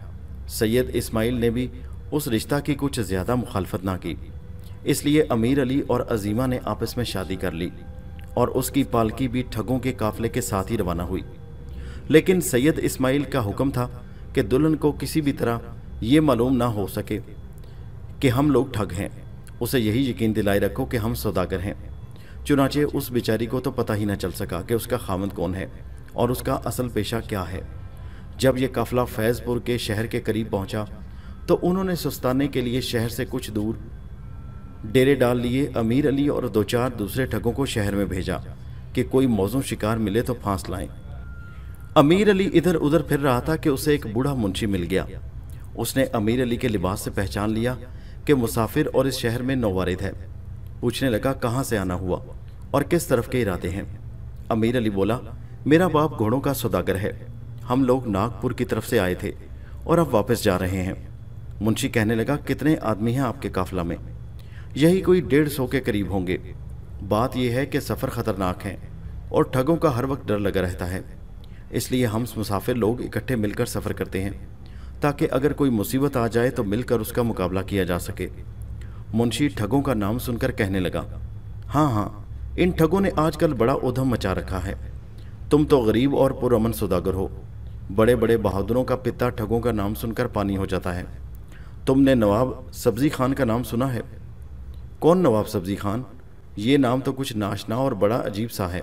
सैयद इस्माइल ने भी उस रिश्ता की कुछ ज़्यादा मुखालफत ना की इसलिए अमीर अली और अजीमा ने आपस में शादी कर ली और उसकी पालकी भी ठगों के काफले के साथ ही रवाना हुई लेकिन सैयद इस्माइल का हुक्म था कि दुल्हन को किसी भी तरह ये मालूम ना हो सके कि हम लोग ठग हैं उसे यही यकीन दिलाए रखो कि हम सौदागर हैं चुनाचे उस बेचारी को तो पता ही ना चल सका कि उसका खामद कौन है और उसका असल पेशा क्या है जब यह काफिला फैज़पुर के शहर के करीब पहुंचा तो उन्होंने सुस्ताने के लिए शहर से कुछ दूर डेरे डाल लिए अमीर अली और दो चार दूसरे ठगों को शहर में भेजा कि कोई मौजों शिकार मिले तो फांस लाएं अमीर अली इधर उधर फिर रहा था कि उसे एक बूढ़ा मुंशी मिल गया उसने अमीर अली के लिबास से पहचान लिया कि मुसाफिर और इस शहर में नौवारिद है पूछने लगा कहाँ से आना हुआ और किस तरफ के इरादे हैं अमीर अली बोला मेरा बाप घोड़ों का सौदागर है हम लोग नागपुर की तरफ से आए थे और अब वापस जा रहे हैं मुंशी कहने लगा कितने आदमी हैं आपके काफिला में यही कोई डेढ़ सौ के करीब होंगे बात यह है कि सफ़र ख़तरनाक है और ठगों का हर वक्त डर लगा रहता है इसलिए हम मुसाफिर लोग इकट्ठे मिलकर सफ़र करते हैं ताकि अगर कोई मुसीबत आ जाए तो मिलकर उसका मुकाबला किया जा सके मुंशी ठगों का नाम सुनकर कहने लगा हाँ हाँ इन ठगों ने आजकल बड़ा उधम मचा रखा है तुम तो गरीब और पुरमन सौदागर हो बड़े बड़े बहादुरों का पिता ठगों का नाम सुनकर पानी हो जाता है तुमने नवाब सब्जी खान का नाम सुना है कौन नवाब सब्जी खान ये नाम तो कुछ नाशना और बड़ा अजीब सा है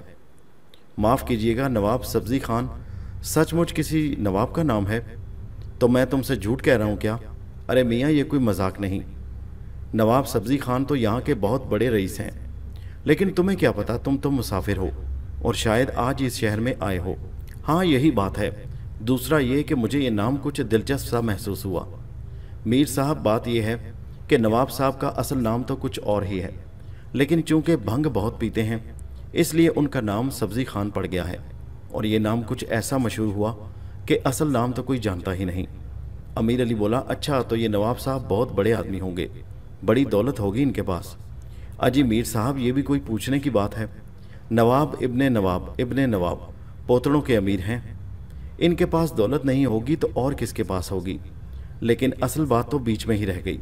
माफ़ कीजिएगा नवाब सब्जी खान सचमुच किसी नवाब का नाम है तो मैं तुमसे झूठ कह रहा हूँ क्या अरे मियाँ ये कोई मजाक नहीं नवाब सब्जी खान तो यहाँ के बहुत बड़े रईस हैं लेकिन तुम्हें क्या पता तुम तो मुसाफिर हो और शायद आज इस शहर में आए हो हाँ यही बात है दूसरा ये कि मुझे ये नाम कुछ दिलचस्प सा महसूस हुआ मीर साहब बात यह है कि नवाब साहब का असल नाम तो कुछ और ही है लेकिन चूंकि भंग बहुत पीते हैं इसलिए उनका नाम सब्जी खान पड़ गया है और ये नाम कुछ ऐसा मशहूर हुआ कि असल नाम तो कोई जानता ही नहीं अमीर अली बोला अच्छा तो ये नवाब साहब बहुत बड़े आदमी होंगे बड़ी दौलत होगी इनके पास अजी मीर साहब ये भी कोई पूछने की बात है नवाब इबन नवाब इबन नवाब पोतड़ों के अमीर हैं इनके पास दौलत नहीं होगी तो और किसके पास होगी लेकिन असल बात तो बीच में ही रह गई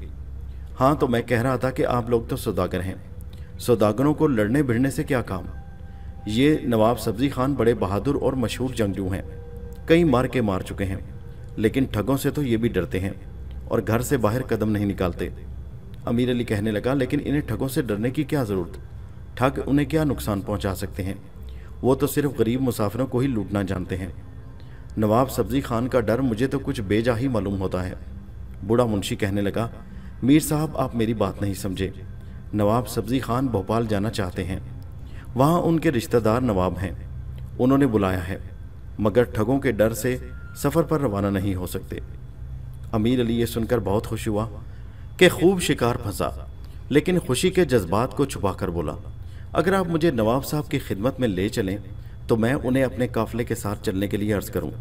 हाँ तो मैं कह रहा था कि आप लोग तो सौदागर हैं सौदागरों को लड़ने भिड़ने से क्या काम ये नवाब सब्जी खान बड़े बहादुर और मशहूर जंगजू हैं कई मार के मार चुके हैं लेकिन ठगों से तो ये भी डरते हैं और घर से बाहर कदम नहीं निकालते अमीर अली कहने लगा लेकिन इन्हें ठगों से डरने की क्या ज़रूरत ठग उन्हें क्या नुकसान पहुंचा सकते हैं वो तो सिर्फ गरीब मुसाफिरों को ही लूटना जानते हैं नवाब सब्जी खान का डर मुझे तो कुछ बेजा ही मालूम होता है बूढ़ा मुंशी कहने लगा मीर साहब आप मेरी बात नहीं समझे नवाब सब्जी खान भोपाल जाना चाहते हैं वहाँ उनके रिश्तेदार नवाब हैं उन्होंने बुलाया है मगर ठगों के डर से सफ़र पर रवाना नहीं हो सकते अमीर अली ये सुनकर बहुत खुश हुआ कि खूब शिकार फंसा लेकिन खुशी के जज्बात को छुपाकर बोला अगर आप मुझे नवाब साहब की खिदमत में ले चलें तो मैं उन्हें अपने काफले के साथ चलने के लिए अर्ज़ करूं।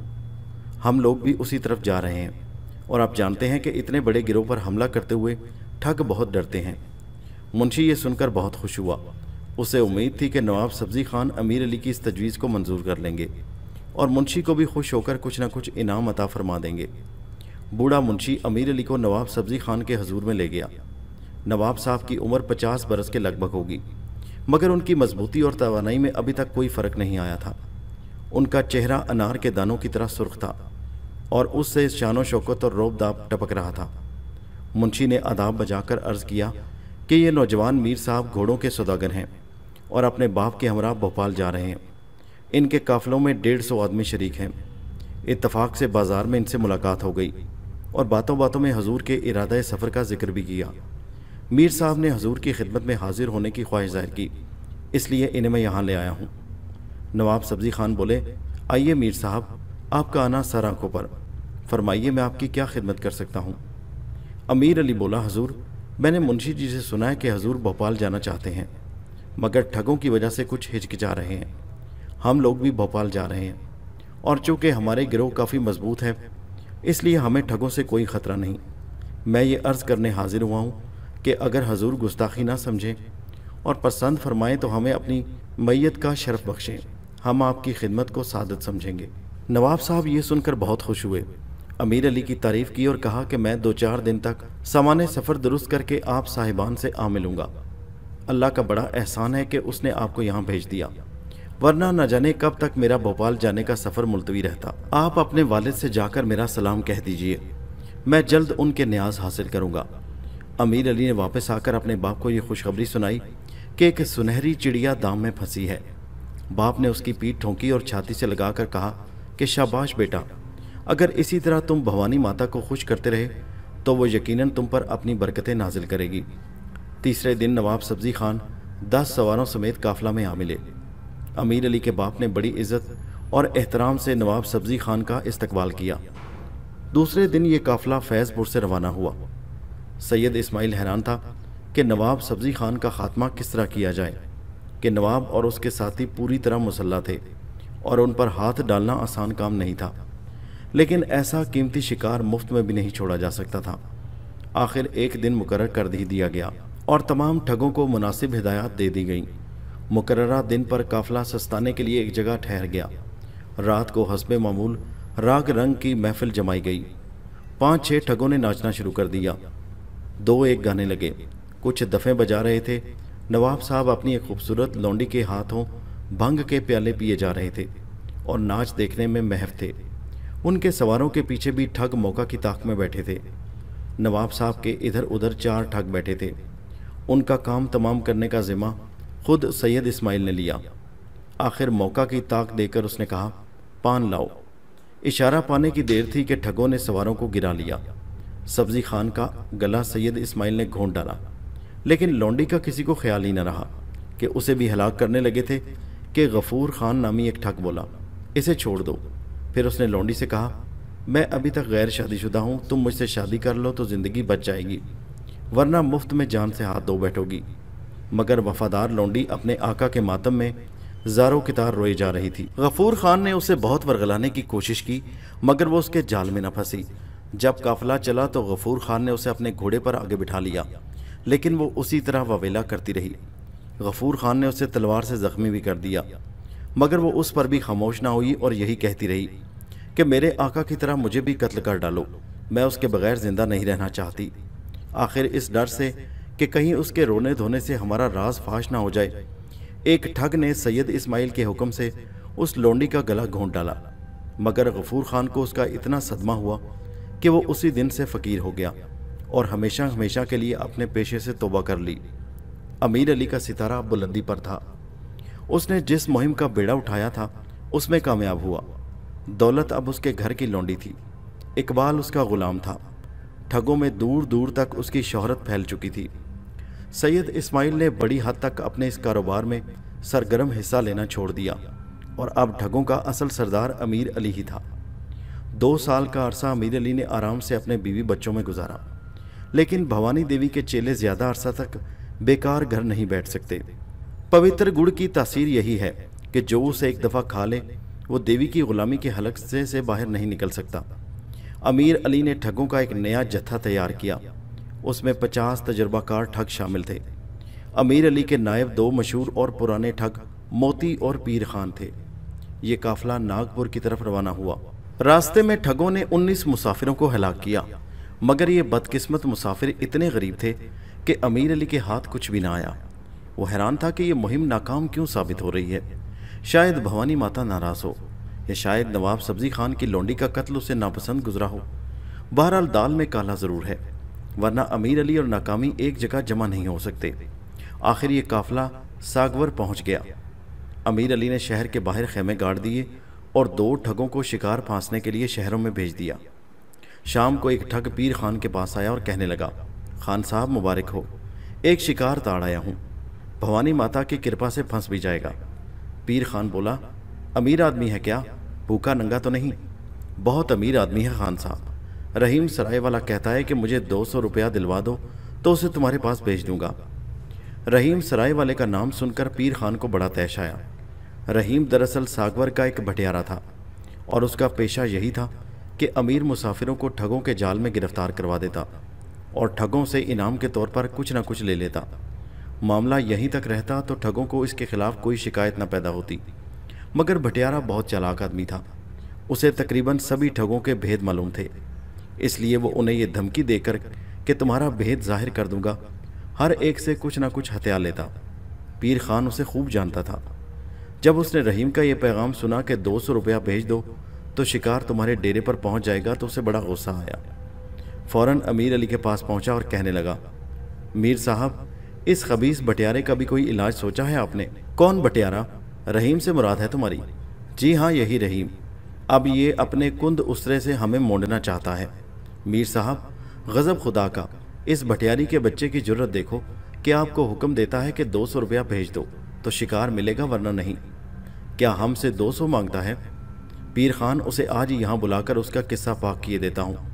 हम लोग भी उसी तरफ जा रहे हैं और आप जानते हैं कि इतने बड़े गिरोह पर हमला करते हुए ठग बहुत डरते हैं मुंशी ये सुनकर बहुत खुश हुआ उसे उम्मीद थी कि नवाब सब्जी खान अमीर अली की इस तजवीज़ को मंजूर कर लेंगे और मुंशी को भी खुश होकर कुछ ना कुछ इनाम अता फरमा देंगे बूढ़ा मुंशी अमीर अली को नवाब सब्जी खान के हजूर में ले गया नवाब साहब की उम्र पचास बरस के लगभग होगी मगर उनकी मजबूती और तोानाई में अभी तक कोई फ़र्क नहीं आया था उनका चेहरा अनार के दानों की तरह सुर्ख था और उससे शानो शौकत और रोब दाप टपक रहा था मुंशी ने आदाब बजाकर अर्ज़ किया कि ये नौजवान मीर साहब घोड़ों के सौदागर हैं और अपने बाप के हमरा भोपाल जा रहे हैं इनके काफ़िलों में डेढ़ सौ आदमी शरीक हैं इतफाक़ से बाज़ार में इनसे मुलाकात हो गई और बातों बातों में हजूर के इरादा सफ़र का जिक्र भी किया मीर साहब ने हजूर की खिदमत में हाजिर होने की ख्वाहिश जाहिर की इसलिए इन्हें मैं यहाँ ले आया हूँ नवाब सब्जी खान बोले आइए मीर साहब आपका आना सर आँखों पर फरमाइए मैं आपकी क्या खिदमत कर सकता हूँ अमीर अली बोला हजूर मैंने मुंशी जी से सुना है कि हजूर भोपाल जाना चाहते हैं मगर ठगों की वजह से कुछ हिचकिचा रहे हैं हम लोग भी भोपाल जा रहे हैं और चूँकि हमारे गिरोह काफ़ी मजबूत है इसलिए हमें ठगों से कोई ख़तरा नहीं मैं ये अर्ज़ करने हाजिर हुआ हूँ कि अगर हजूर गुस्ताखी ना समझें और पसंद फरमाएं तो हमें अपनी मैयत का शर्फ बख्शें हम आपकी खिदमत को सादत समझेंगे नवाब साहब ये सुनकर बहुत खुश हुए अमीर अली की तारीफ़ की और कहा कि मैं दो चार दिन तक सामान्य सफ़र दुरुस्त करके आप साहिबान से आ मिलूँगा अल्लाह का बड़ा एहसान है कि उसने आपको यहाँ भेज दिया वरना न जाने कब तक मेरा भोपाल जाने का सफ़र मुलतवी रहता आप अपने वालिद से जाकर मेरा सलाम कह दीजिए मैं जल्द उनके न्याज हासिल करूँगा अमीर अली ने वापस आकर अपने बाप को ये खुशखबरी सुनाई कि एक सुनहरी चिड़िया दाम में फंसी है बाप ने उसकी पीठ ठोंकी और छाती से कर कहा कि शाबाश बेटा अगर इसी तरह तुम भवानी माता को खुश करते रहे तो वो यकीनन तुम पर अपनी बरकतें नाजिल करेगी तीसरे दिन नवाब सब्जी खान दस सवारों समेत काफिला में आ मिले अमीर अली के बाप ने बड़ी इज्जत और एहतराम से नवाब सब्जी खान का इस्तकबाल किया दूसरे दिन ये काफिला फैज़पुर से रवाना हुआ सैयद इस्माइल हैरान था कि नवाब सब्जी खान का खात्मा किस तरह किया जाए कि नवाब और उसके साथी पूरी तरह मुसल्ला थे और उन पर हाथ डालना आसान काम नहीं था लेकिन ऐसा कीमती शिकार मुफ्त में भी नहीं छोड़ा जा सकता था आखिर एक दिन मुकर कर ही दिया गया और तमाम ठगों को मुनासिब हिदायत दे दी गई मुकर्रा दिन पर काफिला सस्ताने के लिए एक जगह ठहर गया रात को हसब मामूल राग रंग की महफिल जमाई गई पाँच छः ठगों ने नाचना शुरू कर दिया दो एक गाने लगे कुछ दफ़े बजा रहे थे नवाब साहब अपनी एक खूबसूरत लौंडी के हाथों भंग के प्याले पिए जा रहे थे और नाच देखने में महफ थे उनके सवारों के पीछे भी ठग मौका की ताक में बैठे थे नवाब साहब के इधर उधर चार ठग बैठे थे उनका काम तमाम करने का ज़िम्मा खुद सैयद इस्माइल ने लिया आखिर मौका की ताक देकर उसने कहा पान लाओ इशारा पाने की देर थी कि ठगों ने सवारों को गिरा लिया सब्जी खान का गला सैयद इस्माइल ने घोंट डाला लेकिन लौंडी का किसी को ख्याल ही न रहा कि उसे भी हलाक करने लगे थे कि गफूर खान नामी एक ठग बोला इसे छोड़ दो फिर उसने लौंडी से कहा मैं अभी तक गैर शादीशुदा हूँ तुम मुझसे शादी कर लो तो ज़िंदगी बच जाएगी वरना मुफ्त में जान से हाथ धो बैठोगी मगर वफादार लौंडी अपने आका के मातम में जारो कितार रोई जा रही थी गफूर खान ने उसे बहुत वरगलाने की कोशिश की मगर वो उसके जाल में न फंसी जब काफिला चला तो गफूर खान ने उसे अपने घोड़े पर आगे बिठा लिया लेकिन वो उसी तरह ववेला करती रही गफूर खान ने उसे तलवार से ज़ख्मी भी कर दिया मगर वो उस पर भी खामोश ना हुई और यही कहती रही कि मेरे आका की तरह मुझे भी कत्ल कर डालो मैं उसके बगैर ज़िंदा नहीं रहना चाहती आखिर इस डर से कि कहीं उसके रोने धोने से हमारा राज फाश ना हो जाए एक ठग ने सैयद इस्माइल के हुक्म से उस लोंडी का गला घोंट डाला मगर गफूर खान को उसका इतना सदमा हुआ कि वो उसी दिन से फ़कीर हो गया और हमेशा हमेशा के लिए अपने पेशे से तोबा कर ली अमीर अली का सितारा बुलंदी पर था उसने जिस मुहिम का बेड़ा उठाया था उसमें कामयाब हुआ दौलत अब उसके घर की लौंडी थी इकबाल उसका गुलाम था ठगों में दूर दूर तक उसकी शोहरत फैल चुकी थी सैयद इस्माइल ने बड़ी हद तक अपने इस कारोबार में सरगर्म हिस्सा लेना छोड़ दिया और अब ठगों का असल सरदार अमीर अली ही था दो साल का अरसा अमीर अली ने आराम से अपने बीवी बच्चों में गुजारा लेकिन भवानी देवी के चेले ज़्यादा अरसा तक बेकार घर नहीं बैठ सकते पवित्र गुड़ की तासीर यही है कि जो उसे एक दफ़ा खा ले वो देवी की गुलामी के हलक से, से बाहर नहीं निकल सकता अमीर अली ने ठगों का एक नया जत्था तैयार किया उसमें पचास तजर्बाकार ठग शामिल थे अमीर अली के नायब दो मशहूर और पुराने ठग मोती और पीर खान थे ये काफिला नागपुर की तरफ रवाना हुआ रास्ते में ठगों ने 19 मुसाफिरों को हलाक किया मगर ये बदकिस्मत मुसाफिर इतने गरीब थे कि अमीर अली के हाथ कुछ भी ना आया वो हैरान था कि ये मुहिम नाकाम क्यों साबित हो रही है शायद भवानी माता नाराज़ हो या शायद नवाब सब्जी खान की लौंडी का कत्ल उसे नापसंद गुजरा हो बहरहाल दाल में काला ज़रूर है वरना अमीर अली और नाकामी एक जगह जमा नहीं हो सकते आखिर ये काफिला सागवर पहुंच गया अमीर अली ने शहर के बाहर खेमे गाड़ दिए और दो ठगों को शिकार फांसने के लिए शहरों में भेज दिया शाम को एक ठग पीर खान के पास आया और कहने लगा खान साहब मुबारक हो एक शिकार ताड़ आया हूँ भवानी माता की कृपा से फंस भी जाएगा पीर खान बोला अमीर आदमी है क्या भूखा नंगा तो नहीं बहुत अमीर आदमी है खान साहब रहीम सराय वाला कहता है कि मुझे दो सौ रुपया दिलवा दो तो उसे तुम्हारे पास भेज दूंगा रहीम सराय वाले का नाम सुनकर पीर खान को बड़ा तैश आया रहीम दरअसल सागवर का एक भटियारा था और उसका पेशा यही था कि अमीर मुसाफिरों को ठगों के जाल में गिरफ्तार करवा देता और ठगों से इनाम के तौर पर कुछ ना कुछ ले लेता मामला यहीं तक रहता तो ठगों को इसके खिलाफ कोई शिकायत न पैदा होती मगर भटियारा बहुत चलाक आदमी था उसे तकरीबन सभी ठगों के भेद मालूम थे इसलिए वो उन्हें यह धमकी देकर कि तुम्हारा भेद जाहिर कर दूंगा हर एक से कुछ ना कुछ हथियार लेता पीर खान उसे खूब जानता था जब उसने रहीम का यह पैगाम सुना कि दो सौ रुपया भेज दो तो शिकार तुम्हारे डेरे पर पहुंच जाएगा तो उसे बड़ा गुस्सा आया फ़ौर अमीर अली के पास पहुंचा और कहने लगा मीर साहब इस खबीस बटियारे का भी कोई इलाज सोचा है आपने कौन बटियारा रहीम से मुराद है तुम्हारी जी हाँ यही रहीम अब ये अपने कुंद उसरे से हमें मोड़ना चाहता है मीर साहब गज़ब खुदा का इस भटियारी के बच्चे की जरूरत देखो कि आपको हुक्म देता है कि दो सौ रुपया भेज दो तो शिकार मिलेगा वरना नहीं क्या हमसे दो सौ मांगता है पीर खान उसे आज यहाँ बुलाकर उसका किस्सा पाक किए देता हूँ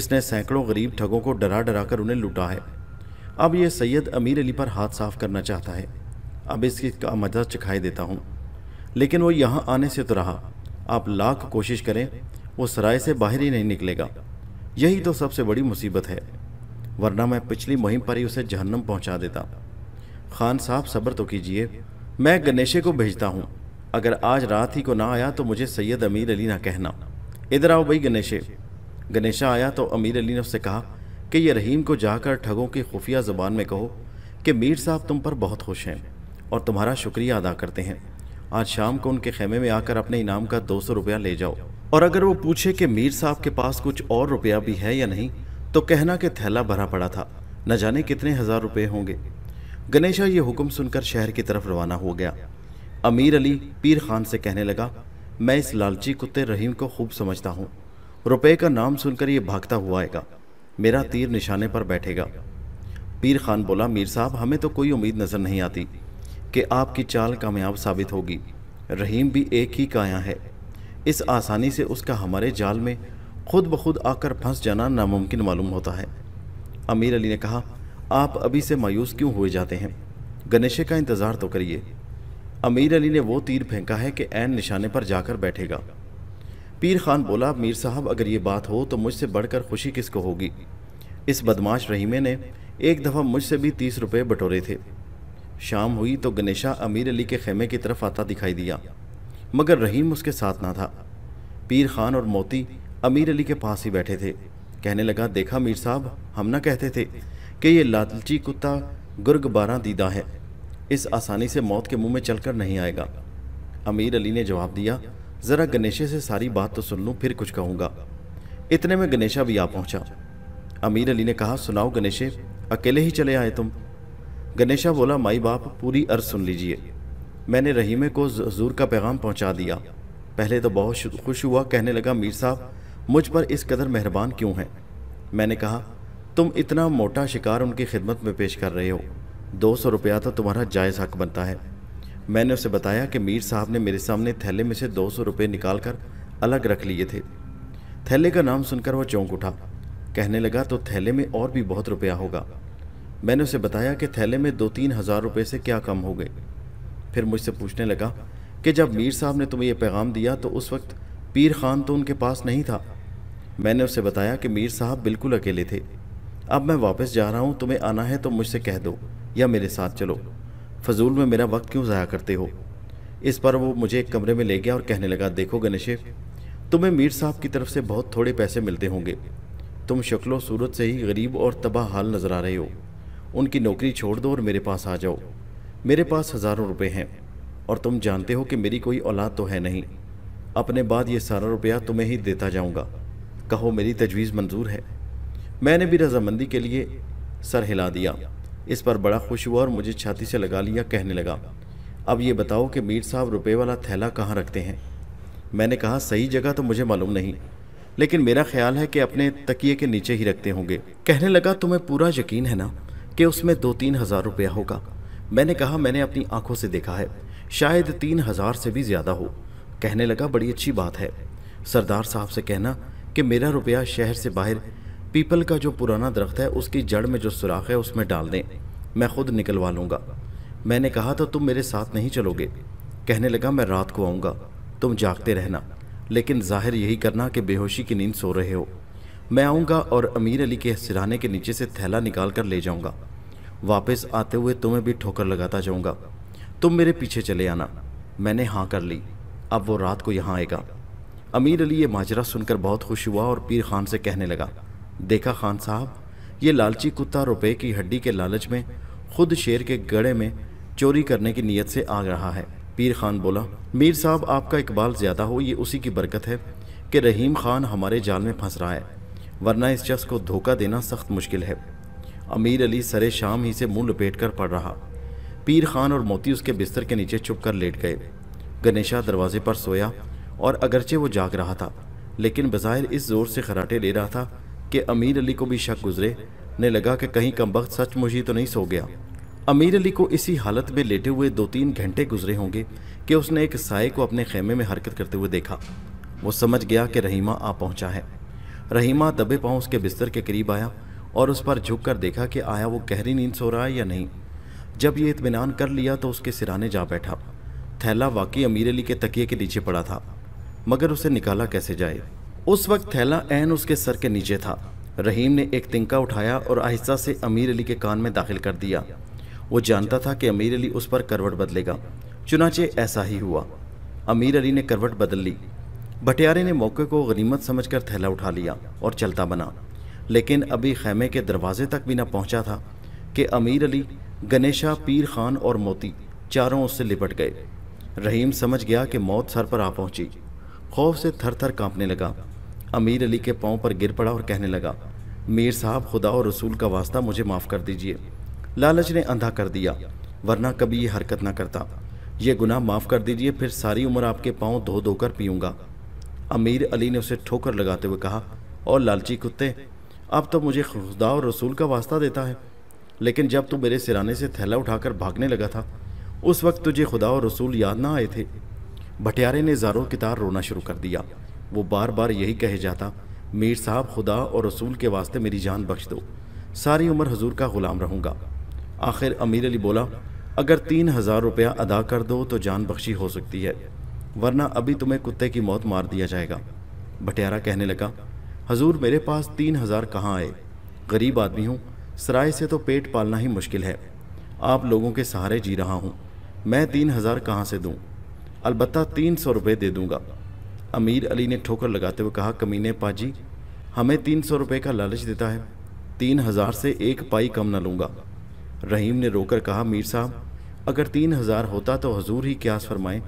इसने सैकड़ों गरीब ठगों को डरा डरा कर उन्हें लूटा है अब यह सैयद अमीर अली पर हाथ साफ करना चाहता है अब इसकी का मज़ा चखाई देता हूँ लेकिन वो यहाँ आने से तो रहा आप लाख कोशिश करें वो सराय से बाहर ही नहीं निकलेगा यही तो सबसे बड़ी मुसीबत है वरना मैं पिछली मुहिम पर ही उसे जहन्नम पहुँचा देता खान साहब सब्र तो कीजिए मैं गणेशे को भेजता हूँ अगर आज रात ही को ना आया तो मुझे सैयद अमीर अली ना कहना इधर आओ भाई गणेशे गणेशा आया तो अमीर अली ने उससे कहा कि ये रहीम को जाकर ठगों की खुफिया ज़ुबान में कहो कि मीर साहब तुम पर बहुत खुश हैं और तुम्हारा शुक्रिया अदा करते हैं आज शाम को उनके खेमे में आकर अपने इनाम का दो सौ रुपया ले जाओ और अगर वो पूछे कि मीर साहब के पास कुछ और रुपया भी है या नहीं तो कहना कि थैला भरा पड़ा था न जाने कितने हज़ार रुपये होंगे गणेशा ये हुक्म सुनकर शहर की तरफ रवाना हो गया अमीर अली पीर खान से कहने लगा मैं इस लालची कुत्ते रहीम को खूब समझता हूँ रुपये का नाम सुनकर ये भागता हुआ आएगा मेरा तीर निशाने पर बैठेगा पीर खान बोला मीर साहब हमें तो कोई उम्मीद नज़र नहीं आती कि आपकी चाल कामयाब साबित होगी रहीम भी एक ही काया है इस आसानी से उसका हमारे जाल में खुद ब खुद आकर फंस जाना नामुमकिन मालूम होता है अमीर अली ने कहा आप अभी से मायूस क्यों हुए जाते हैं गणेशे का इंतज़ार तो करिए अमीर अली ने वो तीर फेंका है कि एन निशाने पर जाकर बैठेगा पीर खान बोला मीर साहब अगर ये बात हो तो मुझसे बढ़कर खुशी किसको होगी इस बदमाश रहीमे ने एक दफ़ा मुझसे भी तीस रुपये बटोरे थे शाम हुई तो गणेशा अमीर अली के खेमे की तरफ आता दिखाई दिया मगर रहीम उसके साथ ना था पीर खान और मोती अमीर अली के पास ही बैठे थे कहने लगा देखा मीर साहब हम ना कहते थे कि ये लालची कुत्ता गुर्ग बारह दीदा है इस आसानी से मौत के मुंह में चलकर नहीं आएगा अमीर अली ने जवाब दिया ज़रा गणेशे से सारी बात तो सुन लूँ फिर कुछ कहूँगा इतने में गणेशा भी आ पहुँचा अमीर अली ने कहा सुनाओ गणेशे अकेले ही चले आए तुम गणेशा बोला माई बाप पूरी अर्ज सुन लीजिए मैंने रहीमे को हजूर का पैगाम पहुंचा दिया पहले तो बहुत खुश हुआ कहने लगा मीर साहब मुझ पर इस कदर मेहरबान क्यों हैं मैंने कहा तुम इतना मोटा शिकार उनकी खिदमत में पेश कर रहे हो दो सौ रुपया तो तुम्हारा जायज़ हक बनता है मैंने उसे बताया कि मीर साहब ने मेरे सामने थैले में से दो सौ रुपये निकाल कर अलग रख लिए थे थैले का नाम सुनकर वह चौंक उठा कहने लगा तो थैले में और भी बहुत रुपया होगा मैंने उसे बताया कि थैले में दो तीन हज़ार रुपये से क्या कम हो गए फिर मुझसे पूछने लगा कि जब मीर साहब ने तुम्हें यह पैगाम दिया तो उस वक्त पीर खान तो उनके पास नहीं था मैंने उसे बताया कि मीर साहब बिल्कुल अकेले थे अब मैं वापस जा रहा हूँ तुम्हें आना है तो मुझसे कह दो या मेरे साथ चलो फजूल में मेरा वक्त क्यों ज़ाया करते हो इस पर वो मुझे एक कमरे में ले गया और कहने लगा देखो गणेशे तुम्हें मीर साहब की तरफ से बहुत थोड़े पैसे मिलते होंगे तुम शक्लो सूरत से ही गरीब और तबाह हाल नज़र आ रहे हो उनकी नौकरी छोड़ दो और मेरे पास आ जाओ मेरे पास हज़ारों रुपए हैं और तुम जानते हो कि मेरी कोई औलाद तो है नहीं अपने बाद ये सारा रुपया तुम्हें ही देता जाऊंगा कहो मेरी तजवीज़ मंजूर है मैंने भी रजामंदी के लिए सर हिला दिया इस पर बड़ा खुश हुआ और मुझे छाती से लगा लिया कहने लगा अब ये बताओ कि मीर साहब रुपये वाला थैला कहाँ रखते हैं मैंने कहा सही जगह तो मुझे मालूम नहीं लेकिन मेरा ख्याल है कि अपने तकिए के नीचे ही रखते होंगे कहने लगा तुम्हें पूरा यकीन है ना कि उसमें दो तीन हज़ार रुपया होगा मैंने कहा मैंने अपनी आंखों से देखा है शायद तीन हज़ार से भी ज़्यादा हो कहने लगा बड़ी अच्छी बात है सरदार साहब से कहना कि मेरा रुपया शहर से बाहर पीपल का जो पुराना दरख्त है उसकी जड़ में जो सुराख है उसमें डाल दें मैं खुद निकलवा लूँगा मैंने कहा तो तुम मेरे साथ नहीं चलोगे कहने लगा मैं रात को आऊँगा तुम जागते रहना लेकिन जाहिर यही करना कि बेहोशी की नींद सो रहे हो मैं आऊँगा और अमीर अली के सिराने के नीचे से थैला निकाल कर ले जाऊँगा वापस आते हुए तुम्हें भी ठोकर लगाता जाऊंगा तुम मेरे पीछे चले आना मैंने हाँ कर ली अब वो रात को यहाँ आएगा अमीर अली ये माजरा सुनकर बहुत खुश हुआ और पीर खान से कहने लगा देखा खान साहब ये लालची कुत्ता रुपए की हड्डी के लालच में खुद शेर के गड़े में चोरी करने की नीयत से आ रहा है पीर खान बोला मीर साहब आपका इकबाल ज़्यादा हो ये उसी की बरकत है कि रहीम खान हमारे जाल में फंस रहा है वरना इस चश्स को धोखा देना सख्त मुश्किल है अमीर अली सरे शाम ही से मुंह लपेट कर पड़ रहा पीर खान और मोती उसके बिस्तर के नीचे चुप कर लेट गए गणेशा दरवाजे पर सोया और अगरचे वो जाग रहा था लेकिन बाहर इस ज़ोर से खराटे ले रहा था कि अमीर अली को भी शक गुजरे ने लगा कि कहीं कम वक्त सच ही तो नहीं सो गया अमीर अली को इसी हालत में लेटे हुए दो तीन घंटे गुजरे होंगे कि उसने एक साय को अपने खेमे में हरकत करते हुए देखा वो समझ गया कि रहीमा आ पहुंचा है रहीमा दबे पाँव उसके बिस्तर के करीब आया और उस पर झुककर देखा कि आया वो गहरी नींद सो रहा है या नहीं जब ये इतमान कर लिया तो उसके सिराने जा बैठा थैला वाकई अमीर अली के तकिए के नीचे पड़ा था मगर उसे निकाला कैसे जाए उस वक्त थैला एन उसके सर के नीचे था रहीम ने एक तिंका उठाया और आहिस्ता से अमीर अली के कान में दाखिल कर दिया वो जानता था कि अमीर अली उस पर करवट बदलेगा चुनाचे ऐसा ही हुआ अमीर अली ने करवट बदल ली भटियारे ने मौके को गनीमत समझकर थैला उठा लिया और चलता बना लेकिन अभी खैमे के दरवाजे तक भी ना पहुंचा था कि अमीर अली गनेशा पीर खान और मोती चारों उससे लिपट गए रहीम समझ गया कि मौत सर पर आ पहुंची खौफ से थर थर कांपने लगा अमीर अली के पाँव पर गिर पड़ा और कहने लगा मीर साहब खुदा और रसूल का वास्ता मुझे माफ़ कर दीजिए लालच ने अंधा कर दिया वरना कभी ये हरकत ना करता ये गुनाह माफ़ कर दीजिए फिर सारी उम्र आपके पाँव धो धोकर पीऊँगा अमीर अली ने उसे ठोकर लगाते हुए कहा और लालची कुत्ते अब तो मुझे खुदा और रसूल का वास्ता देता है लेकिन जब तू मेरे सिराने से थैला उठाकर भागने लगा था उस वक्त तुझे खुदा और रसूल याद ना आए थे भटियारे ने जारो कितार रोना शुरू कर दिया वो बार बार यही कहे जाता मीर साहब खुदा और रसूल के वास्ते मेरी जान बख्श दो सारी उम्र हजूर का ग़ुलाम रहूँगा आखिर अमीर अली बोला अगर तीन हज़ार रुपया अदा कर दो तो जान बख्शी हो सकती है वरना अभी तुम्हें कुत्ते की मौत मार दिया जाएगा भटियारा कहने लगा हजूर मेरे पास तीन हज़ार कहाँ आए गरीब आदमी हूँ सराय से तो पेट पालना ही मुश्किल है आप लोगों के सहारे जी रहा हूँ मैं तीन हज़ार कहाँ से दूँ अलबत् तीन सौ रुपये दे दूँगा अमीर अली ने ठोकर लगाते हुए कहा कमीने पाजी हमें तीन सौ रुपये का लालच देता है तीन हज़ार से एक पाई कम न लूँगा रहीम ने रोकर कहा मीर साहब अगर तीन हज़ार होता तो हजूर ही क्यास फरमाए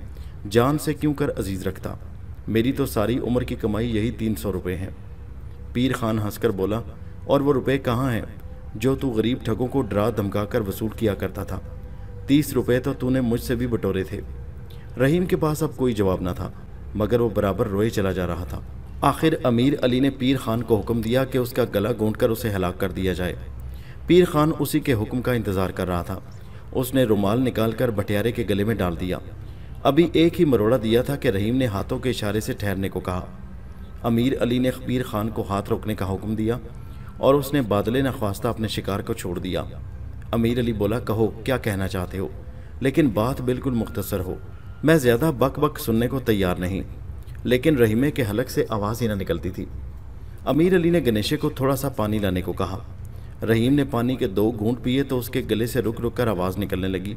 जान से क्यों कर अजीज़ रखता मेरी तो सारी उम्र की कमाई यही तीन सौ रुपये है पीर खान हंसकर बोला और वो रुपए कहाँ हैं जो तू गरीब ठगों को डरा धमका कर वसूल किया करता था तीस रुपए तो तूने मुझसे भी बटोरे थे रहीम के पास अब कोई जवाब ना था मगर वो बराबर रोए चला जा रहा था आखिर अमीर अली ने पीर खान को हुक्म दिया कि उसका गला गूंट कर उसे हलाक कर दिया जाए पीर खान उसी के हुक्म का इंतज़ार कर रहा था उसने रुमाल निकाल कर भटियारे के गले में डाल दिया अभी एक ही मरोड़ा दिया था कि रहीम ने हाथों के इशारे से ठहरने को कहा अमीर अली ने खबीर खान को हाथ रोकने का हुक्म दिया और उसने बादल नख्वास्ता अपने शिकार को छोड़ दिया अमीर अली बोला कहो क्या कहना चाहते हो लेकिन बात बिल्कुल मुख्तसर हो मैं ज़्यादा बक बक सुनने को तैयार नहीं लेकिन रहीमे के हलक से आवाज़ ही ना निकलती थी अमीर अली ने गणेशे को थोड़ा सा पानी लाने को कहा रहीम ने पानी के दो घूंट पिए तो उसके गले से रुक रुक कर आवाज़ निकलने लगी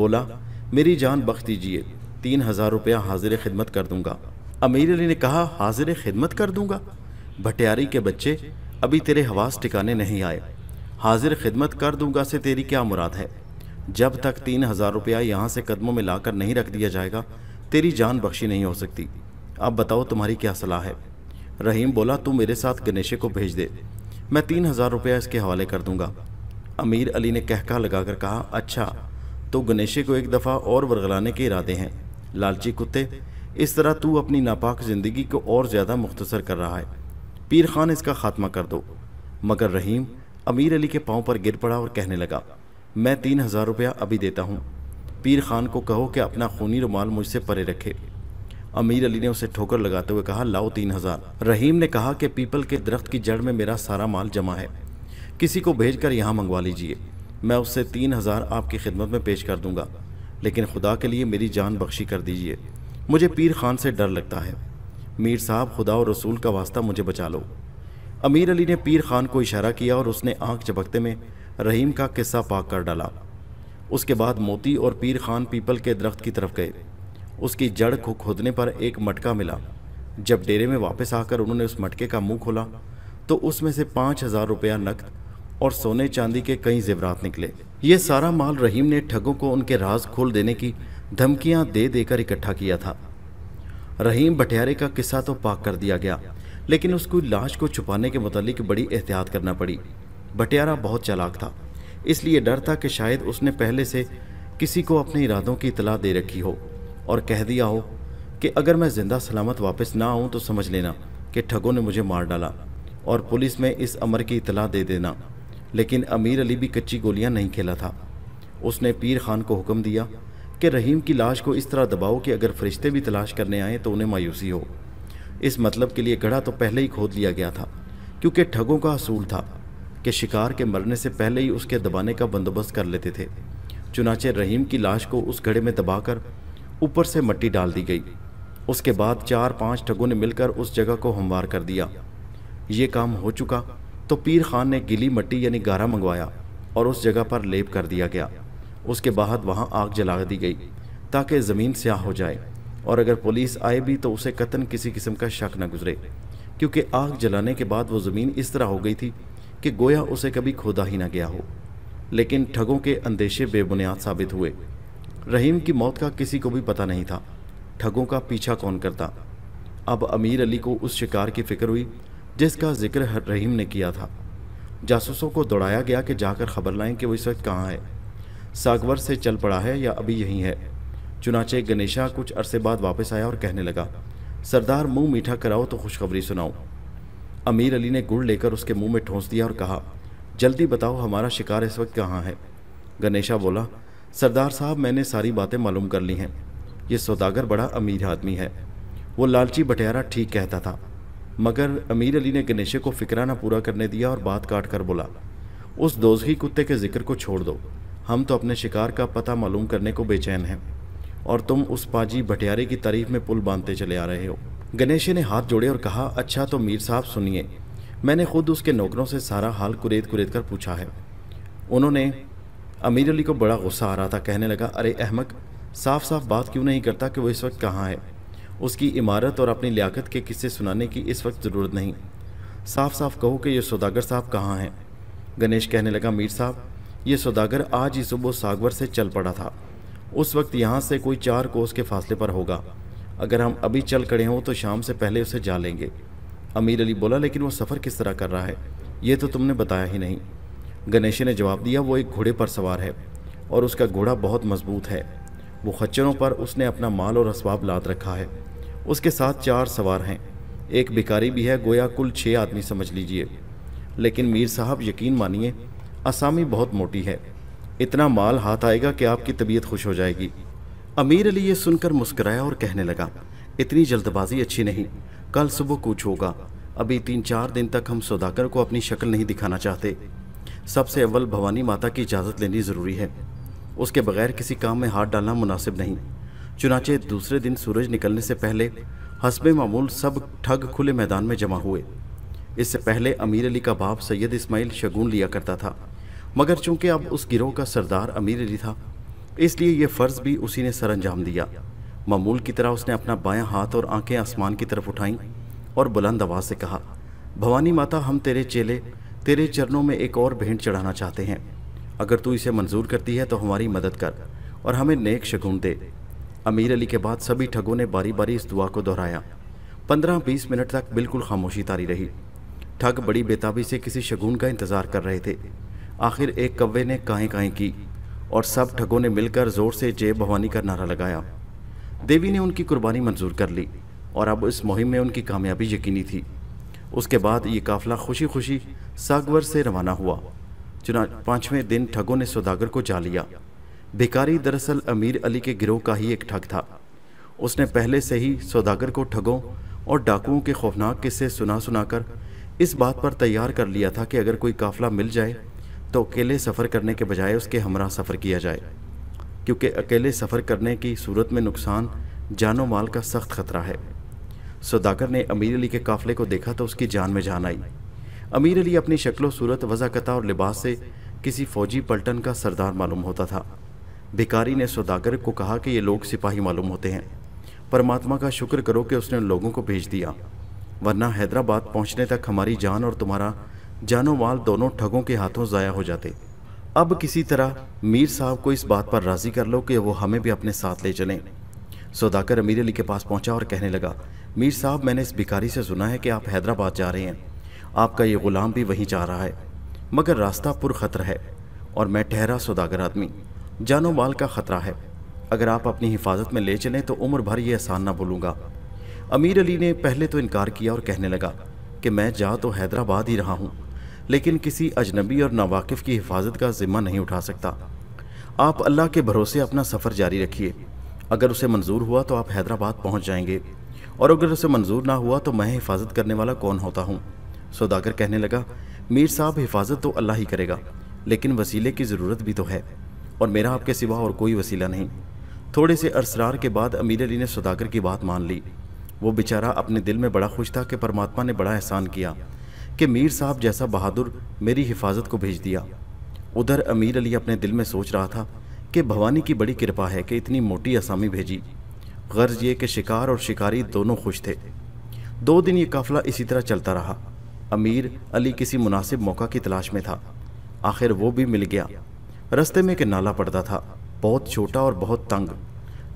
बोला मेरी जान बख्श दीजिए तीन हज़ार रुपया हाजिर खिदमत कर दूंगा अमीर अली ने कहा हाजिर खिदमत कर दूंगा भटियारी के बच्चे अभी तेरे हवास टिकाने नहीं आए हाजिर खिदमत कर दूंगा से तेरी क्या मुराद है जब तक तीन हज़ार रुपया यहाँ से कदमों में लाकर नहीं रख दिया जाएगा तेरी जान बख्शी नहीं हो सकती अब बताओ तुम्हारी क्या सलाह है रहीम बोला तू मेरे साथ गणेशे को भेज दे मैं तीन हज़ार रुपया इसके हवाले कर दूंगा अमीर अली ने कहका लगाकर कहा अच्छा तो गणेशे को एक दफ़ा और वर्गलाने के इरादे हैं लालची कुत्ते इस तरह तू अपनी नापाक ज़िंदगी को और ज़्यादा मुख्तसर कर रहा है पीर खान इसका खात्मा कर दो मगर रहीम अमीर अली के पाँव पर गिर पड़ा और कहने लगा मैं तीन हज़ार रुपया अभी देता हूँ पीर खान को कहो कि अपना खूनी रुमाल मुझसे परे रखे अमीर अली ने उसे ठोकर लगाते हुए कहा लाओ तीन हज़ार रहीम ने कहा कि पीपल के दरख्त की जड़ में मेरा सारा माल जमा है किसी को भेज कर यहाँ मंगवा लीजिए मैं उससे तीन हज़ार आपकी खिदमत में पेश कर दूंगा लेकिन खुदा के लिए मेरी जान बख्शी कर दीजिए मुझे पीर खान से डर लगता है मीर साहब खुदा और रसूल का वास्ता मुझे बचा लो अमीर अली ने पीर खान को इशारा किया और उसने आंख झपकते में रहीम का किस्सा पाक कर डाला उसके बाद मोती और पीर खान पीपल के दरख्त की तरफ गए उसकी जड़ को खोदने पर एक मटका मिला जब डेरे में वापस आकर उन्होंने उस मटके का मुंह खोला तो उसमें से पाँच हज़ार रुपया नकद और सोने चांदी के कई जेवरात निकले ये सारा माल रहीम ने ठगों को उनके राज खोल देने की धमकियां दे देकर इकट्ठा किया था रहीम भटियारे का किस्सा तो पाक कर दिया गया लेकिन उसको लाश को छुपाने के मतलब बड़ी एहतियात करना पड़ी भटियारा बहुत चलाक था इसलिए डर था कि शायद उसने पहले से किसी को अपने इरादों की इतला दे रखी हो और कह दिया हो कि अगर मैं ज़िंदा सलामत वापस ना आऊँ तो समझ लेना कि ठगों ने मुझे मार डाला और पुलिस में इस अमर की इतला दे देना लेकिन अमीर अली भी कच्ची गोलियां नहीं खेला था उसने पीर खान को हुक्म दिया कि रहीम की लाश को इस तरह दबाओ कि अगर फरिश्ते भी तलाश करने आएँ तो उन्हें मायूसी हो इस मतलब के लिए गढ़ा तो पहले ही खोद लिया गया था क्योंकि ठगों का असूल था कि शिकार के मरने से पहले ही उसके दबाने का बंदोबस्त कर लेते थे चुनाचे रहीम की लाश को उस घड़े में दबाकर ऊपर से मट्टी डाल दी गई उसके बाद चार पांच ठगों ने मिलकर उस जगह को हमवार कर दिया ये काम हो चुका तो पीर खान ने गिली मट्टी यानी गारा मंगवाया और उस जगह पर लेप कर दिया गया उसके बाद वहाँ आग जला दी गई ताकि ज़मीन स्याह हो जाए और अगर पुलिस आए भी तो उसे कतन किसी किस्म का शक न गुजरे क्योंकि आग जलाने के बाद वो ज़मीन इस तरह हो गई थी कि गोया उसे कभी खोदा ही ना गया हो लेकिन ठगों के अंदेशे बेबुनियाद साबित हुए रहीम की मौत का किसी को भी पता नहीं था ठगों का पीछा कौन करता अब अमीर अली को उस शिकार की फिक्र हुई जिसका जिक्र रहीम ने किया था जासूसों को दौड़ाया गया कि जाकर खबर लाएं कि वो इस वक्त कहाँ है सागवर से चल पड़ा है या अभी यहीं है चुनाचे गणेशा कुछ अरसे बाद वापस आया और कहने लगा सरदार मुंह मीठा कराओ तो खुशखबरी सुनाओ अमीर अली ने गुड़ लेकर उसके मुंह में ठोंस दिया और कहा जल्दी बताओ हमारा शिकार इस वक्त कहाँ है गणेशा बोला सरदार साहब मैंने सारी बातें मालूम कर ली हैं ये सौदागर बड़ा अमीर आदमी है वो लालची बटियारा ठीक कहता था मगर अमीर अली ने गणेशे को फिकराना पूरा करने दिया और बात काट कर बोला उस दोजही कुत्ते के जिक्र को छोड़ दो हम तो अपने शिकार का पता मालूम करने को बेचैन हैं और तुम उस पाजी भटियारे की तारीफ में पुल बांधते चले आ रहे हो गणेश ने हाथ जोड़े और कहा अच्छा तो मीर साहब सुनिए मैंने खुद उसके नौकरों से सारा हाल कुरेद कुरेद कर पूछा है उन्होंने अमीर अली को बड़ा गुस्सा आ रहा था कहने लगा अरे अहमक साफ साफ बात क्यों नहीं करता कि वो इस वक्त कहाँ है उसकी इमारत और अपनी लियाकत के किस्से सुनाने की इस वक्त ज़रूरत नहीं साफ साफ कहो कि ये सौदागर साहब कहाँ हैं गणेश कहने लगा मीर साहब ये सौदागर आज ही सुबह सागवर से चल पड़ा था उस वक्त यहाँ से कोई चार कोस के फासले पर होगा अगर हम अभी चल खड़े हों तो शाम से पहले उसे जा लेंगे अमीर अली बोला लेकिन वो सफ़र किस तरह कर रहा है ये तो तुमने बताया ही नहीं गणेशे ने जवाब दिया वो एक घोड़े पर सवार है और उसका घोड़ा बहुत मजबूत है वो खच्चरों पर उसने अपना माल और असवाब लाद रखा है उसके साथ चार सवार हैं एक भिकारी भी है गोया कुल छः आदमी समझ लीजिए लेकिन मीर साहब यकीन मानिए असामी बहुत मोटी है इतना माल हाथ आएगा कि आपकी तबीयत खुश हो जाएगी अमीर अली ये सुनकर मुस्कराया और कहने लगा इतनी जल्दबाजी अच्छी नहीं कल सुबह कुछ होगा अभी तीन चार दिन तक हम सौदागर को अपनी शक्ल नहीं दिखाना चाहते सबसे अव्वल भवानी माता की इजाज़त लेनी ज़रूरी है उसके बगैर किसी काम में हाथ डालना मुनासिब नहीं चुनाचे दूसरे दिन सूरज निकलने से पहले हसब मामूल सब ठग खुले मैदान में जमा हुए इससे पहले अमीर अली का बाप सैयद इस्माइल शगुन लिया करता था मगर चूंकि अब उस गिरोह का सरदार अमीर अली था इसलिए यह फ़र्ज़ भी उसी ने सर अंजाम दिया मामूल की तरह उसने अपना बायां हाथ और आंखें आसमान की तरफ उठाईं और बुलंद आवाज़ से कहा भवानी माता हम तेरे चेले तेरे चरणों में एक और भेंट चढ़ाना चाहते हैं अगर तू इसे मंजूर करती है तो हमारी मदद कर और हमें नेक शगुन दे अमीर अली के बाद सभी ठगों ने बारी बारी इस दुआ को दोहराया पंद्रह बीस मिनट तक बिल्कुल खामोशी तारी रही ठग बड़ी बेताबी से किसी शगुन का इंतज़ार कर रहे थे आखिर एक कव्वे ने काहें काहें की और सब ठगों ने मिलकर जोर से जय भवानी का नारा लगाया देवी ने उनकी कुर्बानी मंजूर कर ली और अब इस मुहिम में उनकी कामयाबी यकीनी थी उसके बाद ये काफिला खुशी खुशी सागवर से रवाना हुआ चुना पाँचवें दिन ठगों ने सौदागर को जा लिया भिकारी दरअसल अमीर अली के गिरोह का ही एक ठग था उसने पहले से ही सौदागर को ठगों और डाकुओं के खौफनाक किस्से सुना सुनाकर इस बात पर तैयार कर लिया था कि अगर कोई काफिला मिल जाए तो अकेले सफ़र करने के बजाय उसके हमरा सफ़र किया जाए क्योंकि अकेले सफ़र करने की सूरत में नुकसान जानो माल का सख्त खतरा है सौदागर ने अमीर अली के काफले को देखा तो उसकी जान में जान आई अमीर अली अपनी शक्लो सूरत वजाकता और लिबास से किसी फौजी पलटन का सरदार मालूम होता था भिकारी ने सौदागर को कहा कि ये लोग सिपाही मालूम होते हैं परमात्मा का शुक्र करो कि उसने लोगों को भेज दिया वरना हैदराबाद पहुंचने तक हमारी जान और तुम्हारा जानो माल दोनों ठगों के हाथों ज़ाया हो जाते अब किसी तरह मीर साहब को इस बात पर राज़ी कर लो कि वो हमें भी अपने साथ ले चलें सौदाकर अमीर अली के पास पहुंचा और कहने लगा मीर साहब मैंने इस भिकारी से सुना है कि आप हैदराबाद जा रहे हैं आपका ये ग़ुलाम भी वहीं जा रहा है मगर रास्ता पुरखतर है और मैं ठहरा सौदागर आदमी जानो माल का ख़तरा है अगर आप अपनी हिफाजत में ले चलें तो उम्र भर ये एहसान ना भूलूंगा अमीर अली ने पहले तो इनकार किया और कहने लगा कि मैं जा तो हैदराबाद ही रहा हूँ लेकिन किसी अजनबी और नावाकिफ की हिफाजत का ज़िम्मा नहीं उठा सकता आप अल्लाह के भरोसे अपना सफ़र जारी रखिए अगर उसे मंजूर हुआ तो आप हैदराबाद पहुंच जाएंगे और अगर उसे मंजूर ना हुआ तो मैं हिफाजत करने वाला कौन होता हूँ सौदागर कहने लगा मीर साहब हिफाजत तो अल्लाह ही करेगा लेकिन वसीले की ज़रूरत भी तो है और मेरा आपके सिवा और कोई वसीला नहीं थोड़े से अरसरार के बाद अमीर अली ने सौदागर की बात मान ली वो बेचारा अपने दिल में बड़ा खुश था कि परमात्मा ने बड़ा एहसान किया कि मीर साहब जैसा बहादुर मेरी हिफाजत को भेज दिया उधर अमीर अली अपने दिल में सोच रहा था कि भवानी की बड़ी कृपा है कि इतनी मोटी असामी भेजी गर्ज ये कि शिकार और शिकारी दोनों खुश थे दो दिन ये काफिला इसी तरह चलता रहा अमीर अली किसी मुनासिब मौका की तलाश में था आखिर वो भी मिल गया रस्ते में एक नाला पड़ता था बहुत छोटा और बहुत तंग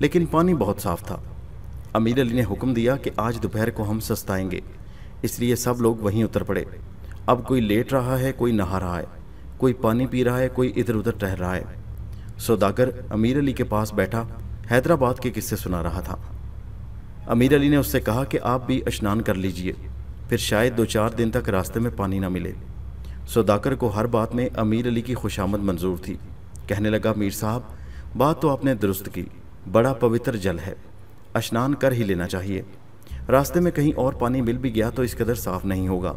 लेकिन पानी बहुत साफ था अमीर अली ने हुक्म दिया कि आज दोपहर को हम सस्ताएंगे इसलिए सब लोग वहीं उतर पड़े अब कोई लेट रहा है कोई नहा रहा है कोई पानी पी रहा है कोई इधर उधर टहल रहा है सौदागर अमीर अली के पास बैठा हैदराबाद के किस्से सुना रहा था अमीर अली ने उससे कहा कि आप भी स्नान कर लीजिए फिर शायद दो चार दिन तक रास्ते में पानी ना मिले सौदागर को हर बात में अमीर अली की खुशामद मंजूर थी कहने लगा मीर साहब बात तो आपने दुरुस्त की बड़ा पवित्र जल है स्नान कर ही लेना चाहिए रास्ते में कहीं और पानी मिल भी गया तो इस कदर साफ नहीं होगा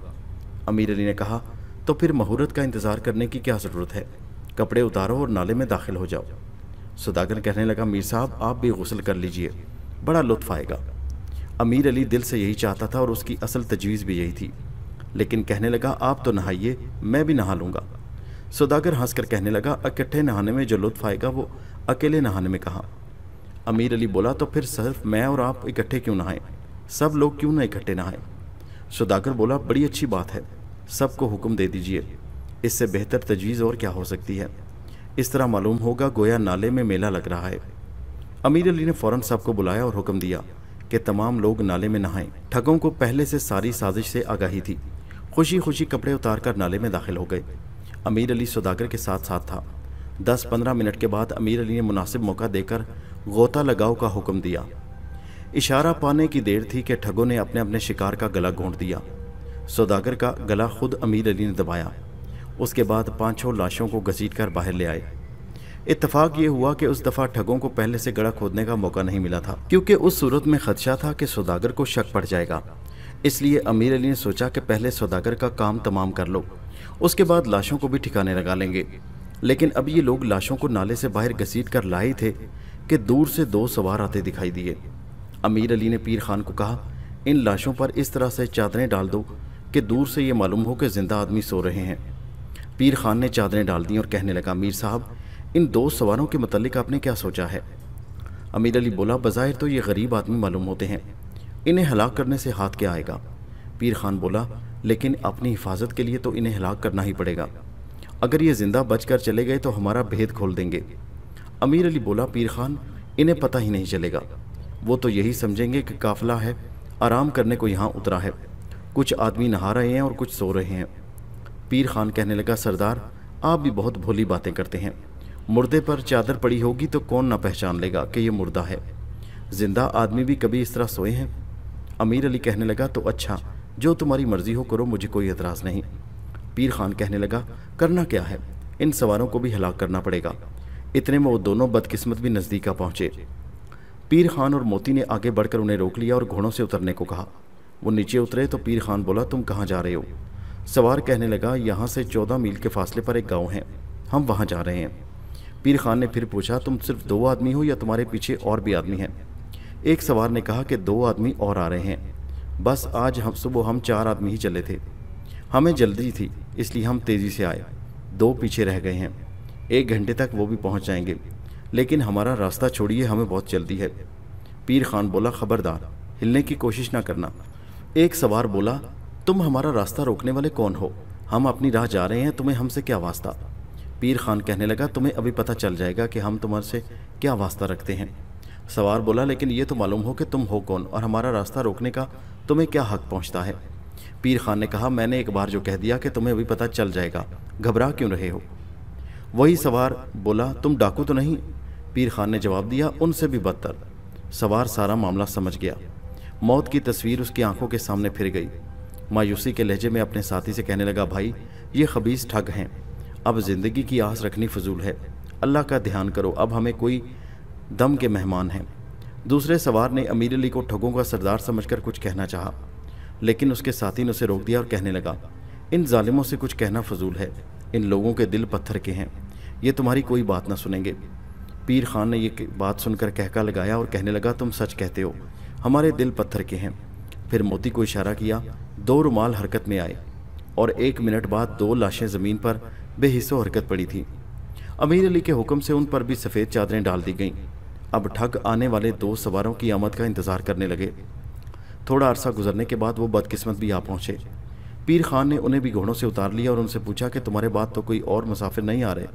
अमीर अली ने कहा तो फिर मुहूर्त का इंतज़ार करने की क्या ज़रूरत है कपड़े उतारो और नाले में दाखिल हो जाओ सुदागर कहने लगा मीर साहब आप भी गसल कर लीजिए बड़ा लुत्फ आएगा अमीर अली दिल से यही चाहता था और उसकी असल तजवीज़ भी यही थी लेकिन कहने लगा आप तो नहाइए मैं भी नहा लूँगा सौदागर हंसकर कहने लगा इकट्ठे नहाने में जो लुत्फ आएगा वो अकेले नहाने में कहा अमीर अली बोला तो फिर सिर्फ मैं और आप इकट्ठे क्यों नहाएं सब लोग क्यों न इकट्ठे नहाए सुधाकर बोला बड़ी अच्छी बात है सबको हुक्म दे दीजिए इससे बेहतर तजवीज़ और क्या हो सकती है इस तरह मालूम होगा गोया नाले में मेला लग रहा है अमीर अली ने फ़ौरन सबको बुलाया और हुक्म दिया कि तमाम लोग नाले में नहाएं ठगों को पहले से सारी साजिश से आगाही थी खुशी खुशी कपड़े उतार कर नाले में दाखिल हो गए अमीर अली सौदागर के साथ साथ था दस पंद्रह मिनट के बाद अमीर अली ने मुनासिब मौका देकर गोता लगाओ का हुक्म दिया इशारा पाने की देर थी कि ठगों ने अपने अपने शिकार का गला घोंट दिया सौदागर का गला खुद अमीर अली ने दबाया उसके बाद पाँचों लाशों को घसीट कर बाहर ले आए इतफाक ये हुआ कि उस दफ़ा ठगों को पहले से गड़ा खोदने का मौका नहीं मिला था क्योंकि उस सूरत में खदशा था कि सौदागर को शक पड़ जाएगा इसलिए अमीर अली ने सोचा कि पहले सौदागर का काम तमाम कर लो उसके बाद लाशों को भी ठिकाने लगा लेंगे लेकिन अब ये लोग लाशों को नाले से बाहर घसीट कर लाए थे कि दूर से दो सवार आते दिखाई दिए अमीर अली ने पीर खान को कहा इन लाशों पर इस तरह से चादरें डाल दो कि दूर से ये मालूम हो कि ज़िंदा आदमी सो रहे हैं पीर खान ने चादरें डाल दी और कहने लगा मीर साहब इन दो सवारों के मतलब आपने क्या सोचा है अमीर अली बोला बज़ाहिर तो ये गरीब आदमी मालूम होते हैं इन्हें हलाक करने से हाथ क्या आएगा पीर खान बोला लेकिन अपनी हिफाजत के लिए तो इन्हें हलाक करना ही पड़ेगा अगर ये ज़िंदा बच कर चले गए तो हमारा भेद खोल देंगे अमीर अली बोला पीर खान इन्हें पता ही नहीं चलेगा वो तो यही समझेंगे कि काफिला है आराम करने को यहाँ उतरा है कुछ आदमी नहा रहे हैं और कुछ सो रहे हैं पीर खान कहने लगा सरदार आप भी बहुत भोली बातें करते हैं मुर्दे पर चादर पड़ी होगी तो कौन ना पहचान लेगा कि ये मुर्दा है जिंदा आदमी भी कभी इस तरह सोए हैं अमीर अली कहने लगा तो अच्छा जो तुम्हारी मर्जी हो करो मुझे कोई एतराज़ नहीं पीर खान कहने लगा करना क्या है इन सवारों को भी हलाक करना पड़ेगा इतने में वो दोनों बदकिस्मत भी नज़दीका पहुँचे पीर खान और मोती ने आगे बढ़कर उन्हें रोक लिया और घोड़ों से उतरने को कहा वो नीचे उतरे तो पीर खान बोला तुम कहाँ जा रहे हो सवार कहने लगा यहाँ से चौदह मील के फासले पर एक गाँव है हम वहाँ जा रहे हैं पीर खान ने फिर पूछा तुम सिर्फ दो आदमी हो या तुम्हारे पीछे और भी आदमी हैं एक सवार ने कहा कि दो आदमी और आ रहे हैं बस आज हम सुबह हम चार आदमी ही चले थे हमें जल्दी थी इसलिए हम तेज़ी से आए दो पीछे रह गए हैं एक घंटे तक वो भी पहुंच जाएंगे लेकिन हमारा रास्ता छोड़िए हमें बहुत जल्दी है पीर खान बोला खबरदार हिलने की कोशिश ना करना एक सवार बोला तुम हमारा रास्ता रोकने वाले कौन हो हम अपनी राह जा रहे हैं तुम्हें हमसे क्या वास्ता पीर खान कहने लगा तुम्हें अभी पता चल जाएगा कि हम तुम्हारे से क्या वास्ता रखते हैं सवार बोला लेकिन ये तो मालूम हो कि तुम हो कौन और हमारा रास्ता रोकने का तुम्हें क्या हक पहुँचता है पीर खान ने कहा मैंने एक बार जो कह दिया कि तुम्हें अभी पता चल जाएगा घबरा क्यों रहे हो वही सवार बोला तुम डाकू तो नहीं पीर खान ने जवाब दिया उनसे भी बदतर सवार सारा मामला समझ गया मौत की तस्वीर उसकी आंखों के सामने फिर गई मायूसी के लहजे में अपने साथी से कहने लगा भाई ये खबीज़ ठग हैं अब ज़िंदगी की आस रखनी फजूल है अल्लाह का ध्यान करो अब हमें कोई दम के मेहमान हैं दूसरे सवार ने अमीर अली को ठगों का सरदार समझकर कुछ कहना चाहा लेकिन उसके साथी ने उसे रोक दिया और कहने लगा इन जालिमों से कुछ कहना फजूल है इन लोगों के दिल पत्थर के हैं ये तुम्हारी कोई बात ना सुनेंगे पीर खान ने ये बात सुनकर कहका लगाया और कहने लगा तुम सच कहते हो हमारे दिल पत्थर के हैं फिर मोती को इशारा किया दो रुमाल हरकत में आए और एक मिनट बाद दो लाशें ज़मीन पर बेहिसो हरकत पड़ी थी अमीर अली के हुक्म से उन पर भी सफ़ेद चादरें डाल दी गईं अब ठग आने वाले दो सवारों की आमद का इंतज़ार करने लगे थोड़ा अरसा गुजरने के बाद वो बदकिस्मत भी आ पहुँचे पीर खान ने उन्हें भी घोड़ों से उतार लिया और उनसे पूछा कि तुम्हारे बाद तो कोई और मुसाफिर नहीं आ रहे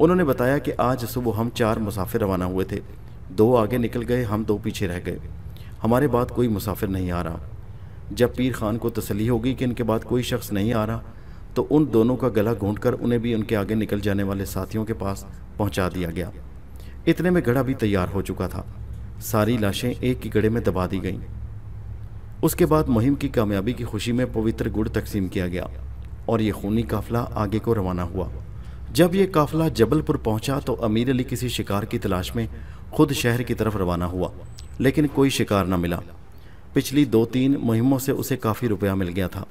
उन्होंने बताया कि आज सुबह हम चार मुसाफिर रवाना हुए थे दो आगे निकल गए हम दो पीछे रह गए हमारे बाद कोई मुसाफिर नहीं आ रहा जब पीर खान को तसली होगी कि इनके बाद कोई शख्स नहीं आ रहा तो उन दोनों का गला कर उन्हें भी उनके आगे निकल जाने वाले साथियों के पास पहुँचा दिया गया इतने में गढ़ा भी तैयार हो चुका था सारी लाशें एक ही गढ़े में दबा दी गईं उसके बाद मुहिम की कामयाबी की खुशी में पवित्र गुड़ तकसीम किया गया और ये खूनी काफिला आगे को रवाना हुआ जब ये काफिला जबलपुर पहुंचा तो अमीर अली किसी शिकार की तलाश में खुद शहर की तरफ रवाना हुआ लेकिन कोई शिकार ना मिला पिछली दो तीन मुहिमों से उसे काफ़ी रुपया मिल गया था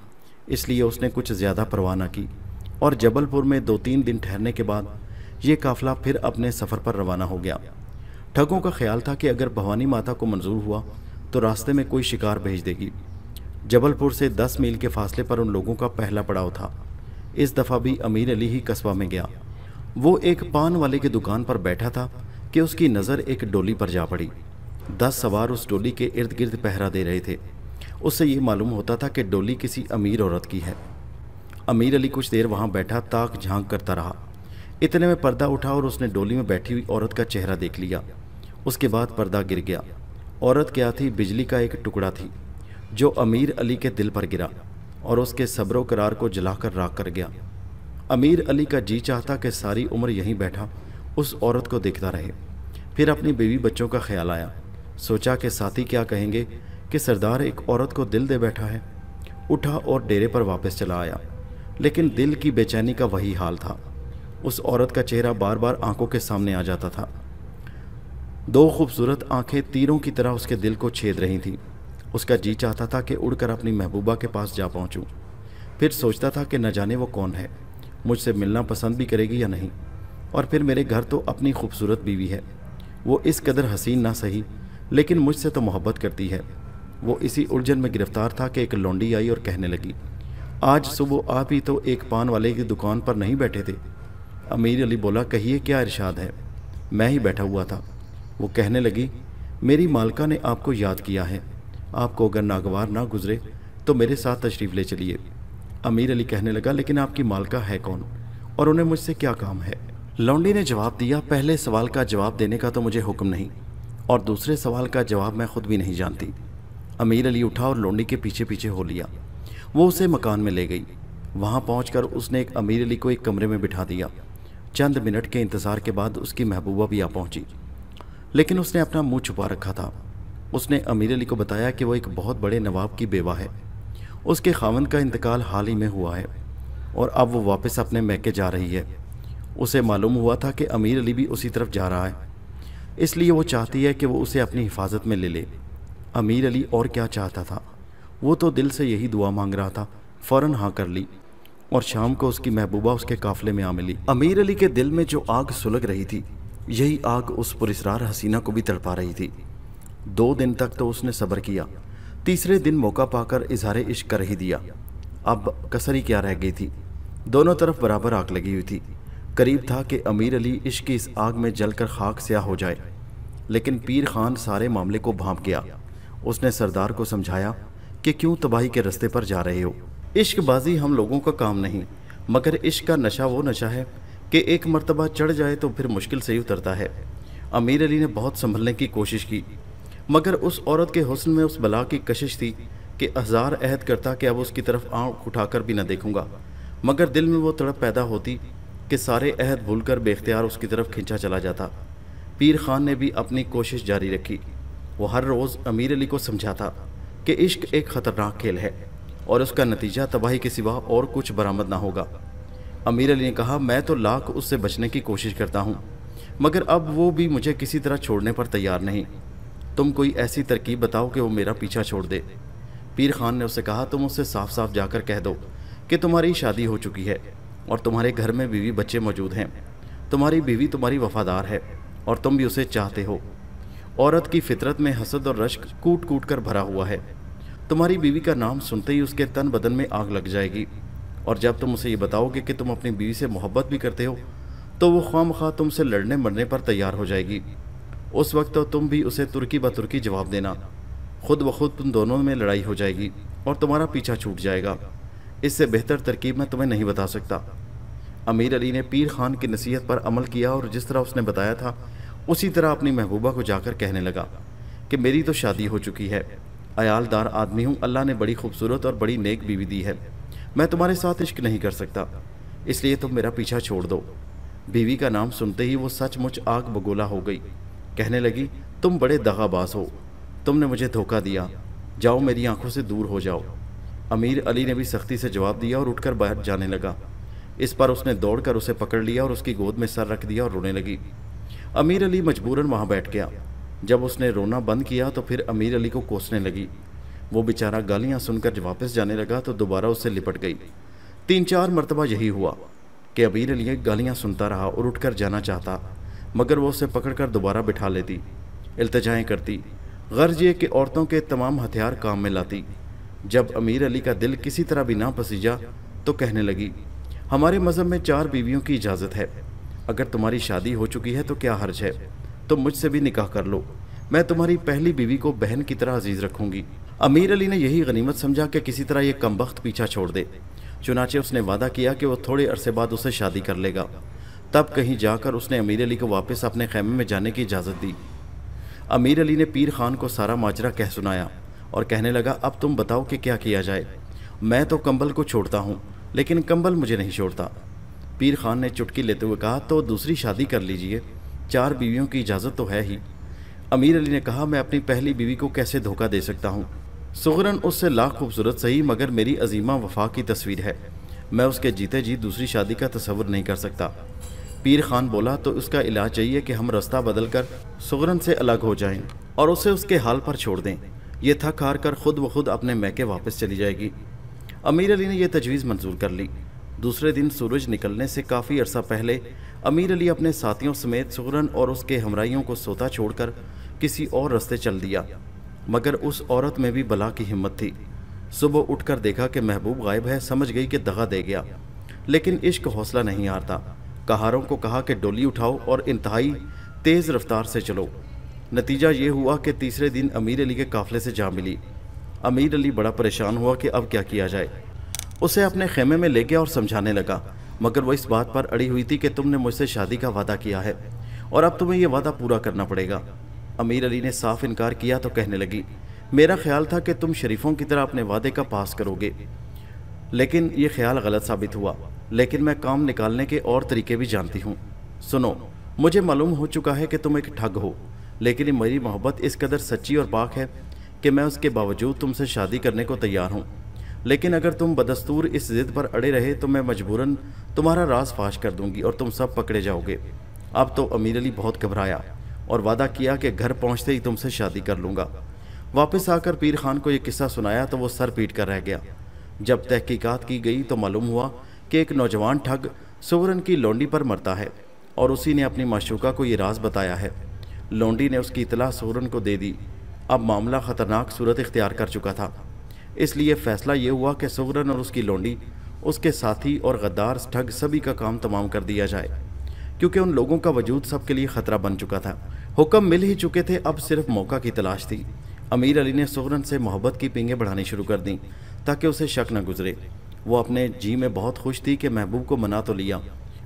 इसलिए उसने कुछ ज़्यादा परवाह न की और जबलपुर में दो तीन दिन ठहरने के बाद ये काफिला फिर अपने सफ़र पर रवाना हो गया ठगों का ख्याल था कि अगर भवानी माता को मंजूर हुआ तो रास्ते में कोई शिकार भेज देगी जबलपुर से दस मील के फासले पर उन लोगों का पहला पड़ाव था इस दफ़ा भी अमीर अली ही कस्बा में गया वो एक पान वाले की दुकान पर बैठा था कि उसकी नज़र एक डोली पर जा पड़ी दस सवार उस डोली के इर्द गिर्द पहरा दे रहे थे उससे ये मालूम होता था कि डोली किसी अमीर औरत की है अमीर अली कुछ देर वहाँ बैठा ताक झांक करता रहा इतने में पर्दा उठा और उसने डोली में बैठी हुई औरत का चेहरा देख लिया उसके बाद पर्दा गिर गया औरत क्या थी बिजली का एक टुकड़ा थी जो अमीर अली के दिल पर गिरा और उसके सब्र करार को जलाकर राख कर गया अमीर अली का जी चाहता कि सारी उम्र यहीं बैठा उस औरत को देखता रहे फिर अपनी बीवी बच्चों का ख्याल आया सोचा कि साथी क्या कहेंगे कि सरदार एक औरत को दिल दे बैठा है उठा और डेरे पर वापस चला आया लेकिन दिल की बेचैनी का वही हाल था उस औरत का चेहरा बार बार आंखों के सामने आ जाता था दो खूबसूरत आंखें तीरों की तरह उसके दिल को छेद रही थीं उसका जी चाहता था कि उड़कर अपनी महबूबा के पास जा पहुंचूं। फिर सोचता था कि न जाने वो कौन है मुझसे मिलना पसंद भी करेगी या नहीं और फिर मेरे घर तो अपनी खूबसूरत बीवी है वो इस कदर हसीन ना सही लेकिन मुझसे तो मोहब्बत करती है वो इसी उलझन में गिरफ्तार था कि एक लौंडी आई और कहने लगी आज सुबह आप ही तो एक पान वाले की दुकान पर नहीं बैठे थे अमीर अली बोला कहिए क्या इरशाद है मैं ही बैठा हुआ था वो कहने लगी मेरी मालिका ने आपको याद किया है आपको अगर नागवार ना गुजरे तो मेरे साथ तशरीफ़ ले चलिए अमीर अली कहने लगा लेकिन आपकी मालका है कौन और उन्हें मुझसे क्या काम है लौंडी ने जवाब दिया पहले सवाल का जवाब देने का तो मुझे हुक्म नहीं और दूसरे सवाल का जवाब मैं खुद भी नहीं जानती अमीर अली उठा और लौंडी के पीछे पीछे हो लिया वो उसे मकान में ले गई वहाँ पहुँच उसने एक अमीर अली को एक कमरे में बिठा दिया चंद मिनट के इंतज़ार के बाद उसकी महबूबा भी आ पहुँची लेकिन उसने अपना मुँह छुपा रखा था उसने अमीर अली को बताया कि वो एक बहुत बड़े नवाब की बेवा है उसके खावन का इंतकाल हाल ही में हुआ है और अब वो वापस अपने मैके जा रही है उसे मालूम हुआ था कि अमीर अली भी उसी तरफ जा रहा है इसलिए वो चाहती है कि वो उसे अपनी हिफाजत में ले ले अमीर अली और क्या चाहता था वो तो दिल से यही दुआ मांग रहा था फ़ौर हाँ कर ली और शाम को उसकी महबूबा उसके काफले में आ मिली अमीर अली के दिल में जो आग सुलग रही थी यही आग उस पुरस्ार हसीना को भी तड़पा रही थी दो दिन तक तो उसने सब्र किया तीसरे दिन मौका पाकर इजहार इश्क कर ही दिया अब कसरी क्या रह गई थी दोनों तरफ बराबर आग लगी हुई थी करीब था कि अमीर अली इश्क की इस आग में जलकर खाक स्याह हो जाए लेकिन पीर खान सारे मामले को भांप गया उसने सरदार को समझाया कि क्यों तबाही के रस्ते पर जा रहे हो इश्कबाजी हम लोगों का काम नहीं मगर इश्क का नशा वो नशा है कि एक मरतबा चढ़ जाए तो फिर मुश्किल से ही उतरता है अमीर अली ने बहुत संभलने की कोशिश की मगर उस औरत के हुसन में उस बला की कशिश थी कि हज़ार अहद करता कि अब उसकी तरफ आँख उठाकर भी न देखूंगा मगर दिल में वो तड़प पैदा होती कि सारे अहद भूलकर बेख्तियार उसकी तरफ खींचा चला जाता पीर खान ने भी अपनी कोशिश जारी रखी वो हर रोज़ अमीर अली को समझाता कि इश्क एक ख़तरनाक खेल है और उसका नतीजा तबाही के सिवा और कुछ बरामद ना होगा अमीर अली ने कहा मैं तो लाख उससे बचने की कोशिश करता हूँ मगर अब वो भी मुझे किसी तरह छोड़ने पर तैयार नहीं तुम कोई ऐसी तरकीब बताओ कि वो मेरा पीछा छोड़ दे पीर खान ने उसे कहा तुम उससे साफ साफ जाकर कह दो कि तुम्हारी शादी हो चुकी है और तुम्हारे घर में बीवी बच्चे मौजूद हैं तुम्हारी बीवी तुम्हारी वफादार है और तुम भी उसे चाहते हो औरत की फितरत में हसद और रश्क कूट कूट कर भरा हुआ है तुम्हारी बीवी का नाम सुनते ही उसके तन बदन में आग लग जाएगी और जब तुम उसे ये बताओगे कि तुम अपनी बीवी से मोहब्बत भी करते हो तो वो खाम खा तुमसे लड़ने मरने पर तैयार हो जाएगी उस वक्त तो तुम भी उसे तुर्की ब तुर्की जवाब देना खुद ब खुद तुम दोनों में लड़ाई हो जाएगी और तुम्हारा पीछा छूट जाएगा इससे बेहतर तरकीब मैं तुम्हें नहीं बता सकता अमीर अली ने पीर खान की नसीहत पर अमल किया और जिस तरह उसने बताया था उसी तरह अपनी महबूबा को जाकर कहने लगा कि मेरी तो शादी हो चुकी है अयालदार आदमी हूँ अल्लाह ने बड़ी खूबसूरत और बड़ी नेक बीवी दी है मैं तुम्हारे साथ इश्क नहीं कर सकता इसलिए तुम मेरा पीछा छोड़ दो बीवी का नाम सुनते ही वो सचमुच आग बगोला हो गई कहने लगी तुम बड़े दगाबाज हो तुमने मुझे धोखा दिया जाओ मेरी आंखों से दूर हो जाओ अमीर अली ने भी सख्ती से जवाब दिया और उठकर बाहर जाने लगा इस पर उसने दौड़कर उसे पकड़ लिया और उसकी गोद में सर रख दिया और रोने लगी अमीर अली मजबूरन वहाँ बैठ गया जब उसने रोना बंद किया तो फिर अमीर अली को कोसने लगी वो बेचारा गालियाँ सुनकर वापस जाने लगा तो दोबारा उससे लिपट गई तीन चार मरतबा यही हुआ कि अमीर अली गालियाँ सुनता रहा और उठकर जाना चाहता मगर वह उसे पकड़कर दोबारा बिठा लेती अल्तजाएँ करती गर्ज ये कि औरतों के तमाम हथियार काम में लाती जब अमीर अली का दिल किसी तरह भी ना पसीजा तो कहने लगी हमारे मज़हब में चार बीवियों की इजाज़त है अगर तुम्हारी शादी हो चुकी है तो क्या हर्ज है तुम मुझसे भी निकाह कर लो मैं तुम्हारी पहली बीवी को बहन की तरह अजीज़ रखूंगी अमीर अली ने यही गनीमत समझा कि किसी तरह ये कम वक्त पीछा छोड़ दे चुनाचे उसने वादा किया कि वो थोड़े अरसे बाद उसे शादी कर लेगा तब कहीं जाकर उसने अमीर अली को वापस अपने खेमे में जाने की इजाज़त दी अमीर अली ने पीर खान को सारा माजरा कह सुनाया और कहने लगा अब तुम बताओ कि क्या किया जाए मैं तो कंबल को छोड़ता हूँ लेकिन कंबल मुझे नहीं छोड़ता पीर खान ने चुटकी लेते हुए कहा तो दूसरी शादी कर लीजिए चार बीवियों की इजाज़त तो है ही अमीर अली ने कहा मैं अपनी पहली बीवी को कैसे धोखा दे सकता हूँ सुगरन उससे लाख खूबसूरत सही मगर मेरी अजीमा वफा की तस्वीर है मैं उसके जीते जी दूसरी शादी का तस्वर नहीं कर सकता पीर खान बोला तो उसका इलाज चाहिए कि हम रास्ता बदल कर सुगरन से अलग हो जाएं और उसे उसके हाल पर छोड़ दें यह थक हार कर खुद ब खुद अपने मैके वापस चली जाएगी अमीर अली ने यह तजवीज़ मंजूर कर ली दूसरे दिन सूरज निकलने से काफ़ी अर्सा पहले अमीर अली अपने साथियों समेत सुगरन और उसके हमराइयों को सोता छोड़कर किसी और रास्ते चल दिया मगर उस औरत में भी बला की हिम्मत थी सुबह उठकर देखा कि महबूब गायब है समझ गई कि दगा दे गया लेकिन इश्क हौसला नहीं हारता कहारों को कहा कि डोली उठाओ और इंतहाई तेज़ रफ्तार से चलो नतीजा ये हुआ कि तीसरे दिन अमीर अली के काफले से जा मिली अमीर अली बड़ा परेशान हुआ कि अब क्या किया जाए उसे अपने खेमे में ले गया और समझाने लगा मगर वह इस बात पर अड़ी हुई थी कि तुमने मुझसे शादी का वादा किया है और अब तुम्हें यह वादा पूरा करना पड़ेगा अमीर अली ने साफ इनकार किया तो कहने लगी मेरा ख्याल था कि तुम शरीफों की तरह अपने वादे का पास करोगे लेकिन ये ख्याल गलत साबित हुआ लेकिन मैं काम निकालने के और तरीके भी जानती हूँ सुनो मुझे मालूम हो चुका है कि तुम एक ठग हो लेकिन मेरी मोहब्बत इस कदर सच्ची और पाक है कि मैं उसके बावजूद तुमसे शादी करने को तैयार हूँ लेकिन अगर तुम बदस्तूर इस जिद पर अड़े रहे तो मैं मजबूरन तुम्हारा राज फाश कर दूंगी और तुम सब पकड़े जाओगे अब तो अमीर अली बहुत घबराया और वादा किया कि घर पहुँचते ही तुमसे शादी कर लूँगा वापस आकर पीर खान को यह किस्सा सुनाया तो वो सर पीट कर रह गया जब तहकीकत की गई तो मालूम हुआ कि एक नौजवान ठग सुवरन की लौंडी पर मरता है और उसी ने अपनी मशूका को ये राज बताया है लौंडी ने उसकी इतला सुवरन को दे दी अब मामला ख़तरनाक सूरत इख्तियार कर चुका था इसलिए फैसला ये हुआ कि सुवरन और उसकी लौंडी उसके साथी और गद्दार ठग सभी का काम तमाम कर दिया जाए क्योंकि उन लोगों का वजूद सबके लिए ख़तरा बन चुका था हुक्म मिल ही चुके थे अब सिर्फ मौका की तलाश थी अमीर अली ने सुवरन से मोहब्बत की पींगें बढ़ानी शुरू कर दी ताकि उसे शक न गुजरे वो अपने जी में बहुत खुश थी कि महबूब को मना तो लिया